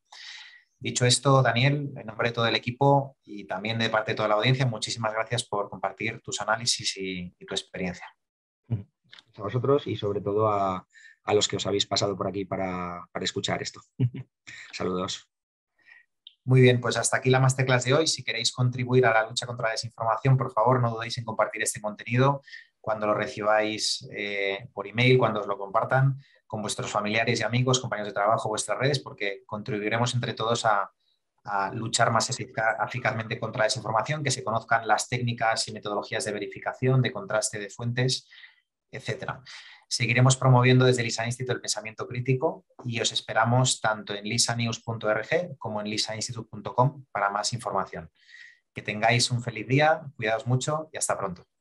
Dicho esto, Daniel, en nombre de todo el equipo y también de parte de toda la audiencia, muchísimas gracias por compartir tus análisis y, tu experiencia. A vosotros y sobre todo a, los que os habéis pasado por aquí para escuchar esto. Saludos. Muy bien, pues hasta aquí la masterclass de hoy. Si queréis contribuir a la lucha contra la desinformación, por favor, no dudéis en compartir este contenido cuando lo recibáis eh, por email, cuando os lo compartan con vuestros familiares y amigos, compañeros de trabajo, vuestras redes, porque contribuiremos entre todos a, luchar más eficazmente contra la desinformación, que se conozcan las técnicas y metodologías de verificación, de contraste de fuentes, etcétera. Seguiremos promoviendo desde LISA Institute el pensamiento crítico y os esperamos tanto en lisanews.org como en lisainstitute.com para más información. Que tengáis un feliz día, cuidaos mucho y hasta pronto.